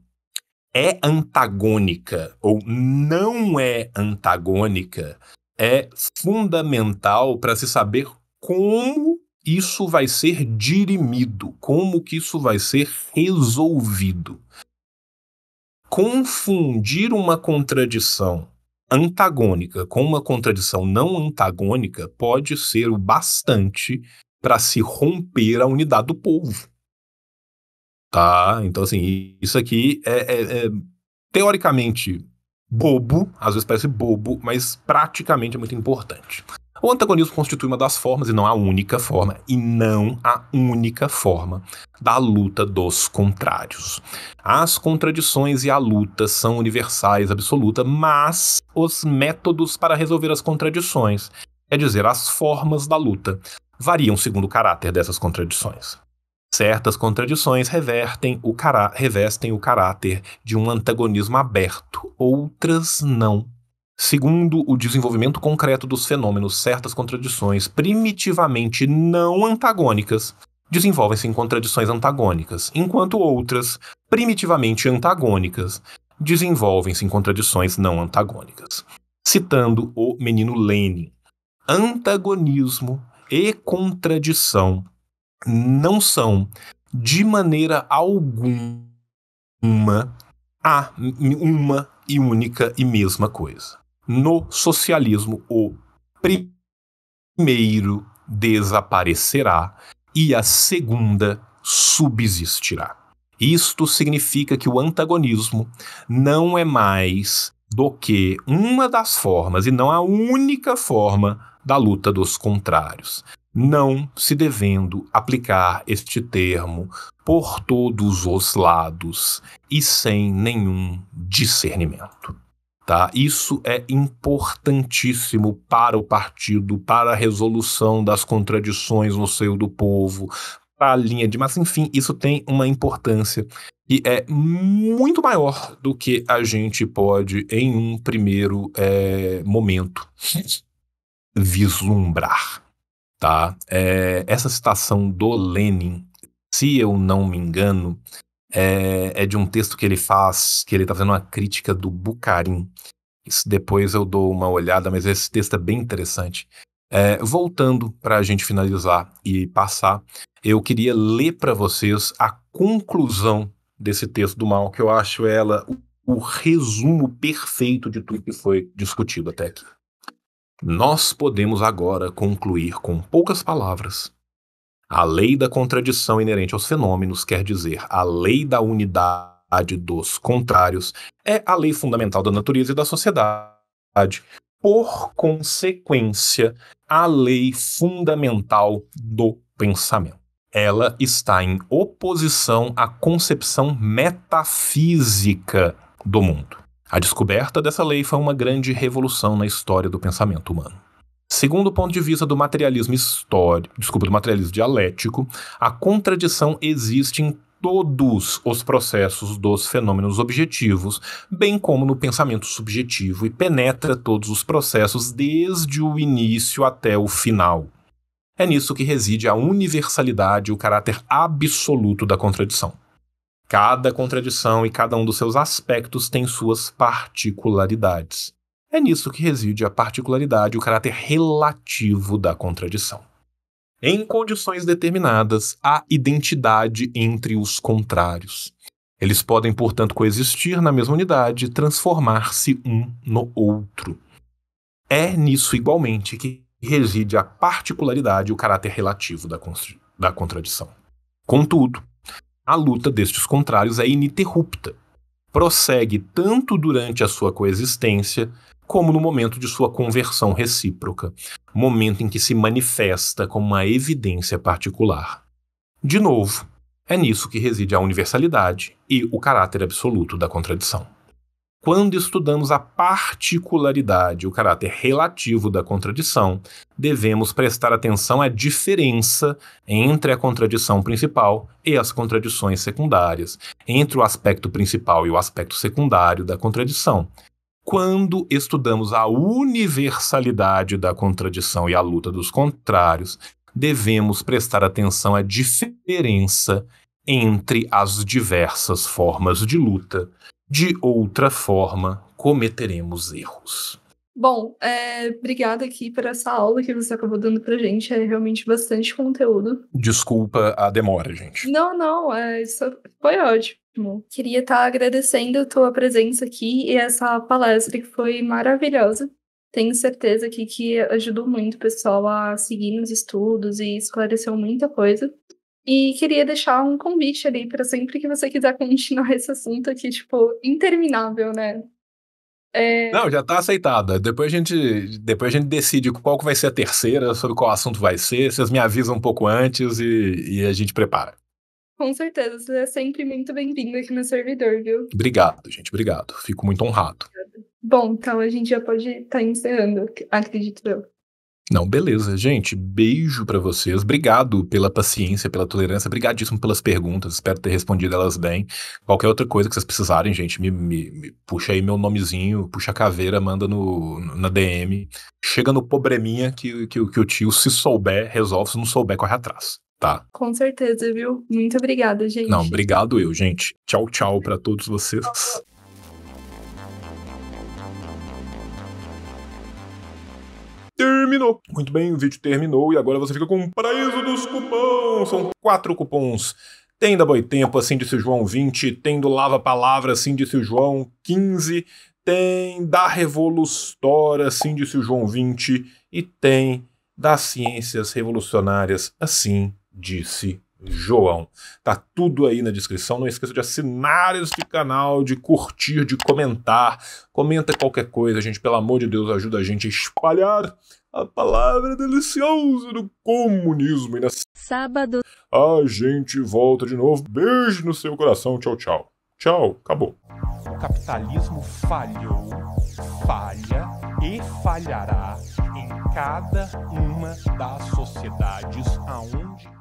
Speaker 1: é antagônica ou não é antagônica é fundamental para se saber como isso vai ser dirimido, como que isso vai ser resolvido. Confundir uma contradição antagônica com uma contradição não antagônica pode ser o bastante para se romper a unidade do povo. Tá? Então, assim, isso aqui é, é, é teoricamente bobo, às vezes parece bobo, mas praticamente é muito importante. O antagonismo constitui uma das formas, e não a única forma, e não a única forma da luta dos contrários. As contradições e a luta são universais, absoluta, mas os métodos para resolver as contradições, é dizer, as formas da luta, variam segundo o caráter dessas contradições. Certas contradições revertem o revestem o caráter de um antagonismo aberto, outras não Segundo, o desenvolvimento concreto dos fenômenos, certas contradições primitivamente não antagônicas desenvolvem-se em contradições antagônicas, enquanto outras, primitivamente antagônicas, desenvolvem-se em contradições não antagônicas. Citando o menino Lenin, antagonismo e contradição não são, de maneira alguma, a uma e única e mesma coisa no socialismo, o primeiro desaparecerá e a segunda subsistirá. Isto significa que o antagonismo não é mais do que uma das formas e não a única forma da luta dos contrários, não se devendo aplicar este termo por todos os lados e sem nenhum discernimento. Tá? Isso é importantíssimo para o partido, para a resolução das contradições no seio do povo, para a linha de massa, enfim, isso tem uma importância que é muito maior do que a gente pode, em um primeiro é, momento, [laughs] vislumbrar. Tá? É, essa citação do Lenin, se eu não me engano, é, é, de um texto que ele faz, que ele está fazendo uma crítica do Bucarim. Isso depois eu dou uma olhada, mas esse texto é bem interessante. É, voltando para a gente finalizar e passar, eu queria ler para vocês a conclusão desse texto do mal, que eu acho ela o, o resumo perfeito de tudo que foi discutido até aqui. Nós podemos agora concluir com poucas palavras a lei da contradição inerente aos fenômenos, quer dizer, a lei da unidade dos contrários, é a lei fundamental da natureza e da sociedade. Por consequência, a lei fundamental do pensamento. Ela está em oposição à concepção metafísica do mundo. A descoberta dessa lei foi uma grande revolução na história do pensamento humano. Segundo o ponto de vista do materialismo histórico, desculpa, do materialismo dialético, a contradição existe em todos os processos dos fenômenos objetivos, bem como no pensamento subjetivo, e penetra todos os processos desde o início até o final. É nisso que reside a universalidade e o caráter absoluto da contradição. Cada contradição e cada um dos seus aspectos tem suas particularidades. É nisso que reside a particularidade, e o caráter relativo da contradição. Em condições determinadas, há identidade entre os contrários. Eles podem, portanto, coexistir na mesma unidade, transformar-se um no outro. É nisso igualmente que reside a particularidade, e o caráter relativo da, da contradição. Contudo, a luta destes contrários é ininterrupta. Prossegue tanto durante a sua coexistência como no momento de sua conversão recíproca, momento em que se manifesta como uma evidência particular. De novo, é nisso que reside a universalidade e o caráter absoluto da contradição. Quando estudamos a particularidade, o caráter relativo da contradição, devemos prestar atenção à diferença entre a contradição principal e as contradições secundárias, entre o aspecto principal e o aspecto secundário da contradição, quando estudamos a universalidade da contradição e a luta dos contrários, devemos prestar atenção à diferença entre as diversas formas de luta. De outra forma, cometeremos
Speaker 2: erros. Bom, é, obrigada aqui por essa aula que você acabou dando pra gente. É realmente bastante conteúdo.
Speaker 1: Desculpa a demora,
Speaker 2: gente. Não, não, é, isso foi ótimo. Queria estar tá agradecendo a tua presença aqui e essa palestra que foi maravilhosa. Tenho certeza que, que ajudou muito o pessoal a seguir nos estudos e esclareceu muita coisa. E queria deixar um convite ali para sempre que você quiser continuar [laughs] esse assunto aqui, tipo, interminável, né? É...
Speaker 1: Não, já está aceitada. Depois a gente, depois a gente decide qual que vai ser a terceira, sobre qual assunto vai ser. Vocês me avisam um pouco antes e, e a gente prepara.
Speaker 2: Com certeza, você é sempre muito bem-vindo aqui no servidor, viu?
Speaker 1: Obrigado, gente, obrigado. Fico muito honrado.
Speaker 2: Bom, então a gente já pode estar tá encerrando, acredito eu.
Speaker 1: Não, beleza, gente. Beijo para vocês. Obrigado pela paciência, pela tolerância. Obrigadíssimo pelas perguntas. Espero ter respondido elas bem. Qualquer outra coisa que vocês precisarem, gente, me, me, me puxa aí meu nomezinho, puxa a caveira, manda no, na DM. Chega no pobreminha que, que, que o tio, se souber, resolve. Se não souber, corre atrás tá?
Speaker 2: Com certeza, viu? Muito obrigada, gente. Não,
Speaker 1: obrigado eu, gente. Tchau, tchau para todos vocês. terminou. Muito bem, o vídeo terminou e agora você fica com o paraíso dos cupons. São quatro cupons. Tem da boi tempo assim disse o João 20, tem do Lava Palavra, assim disse o João 15, tem da Revolustora, assim disse o João 20, e tem das Ciências Revolucionárias, assim disse João. Tá tudo aí na descrição. Não esqueça de assinar esse canal, de curtir, de comentar. Comenta qualquer coisa, gente. Pelo amor de Deus, ajuda a gente a espalhar a palavra deliciosa do comunismo. E na... Sábado. A gente volta de novo. Beijo no seu coração. Tchau, tchau. Tchau. Acabou. O capitalismo falhou, falha e falhará em cada uma das sociedades aonde.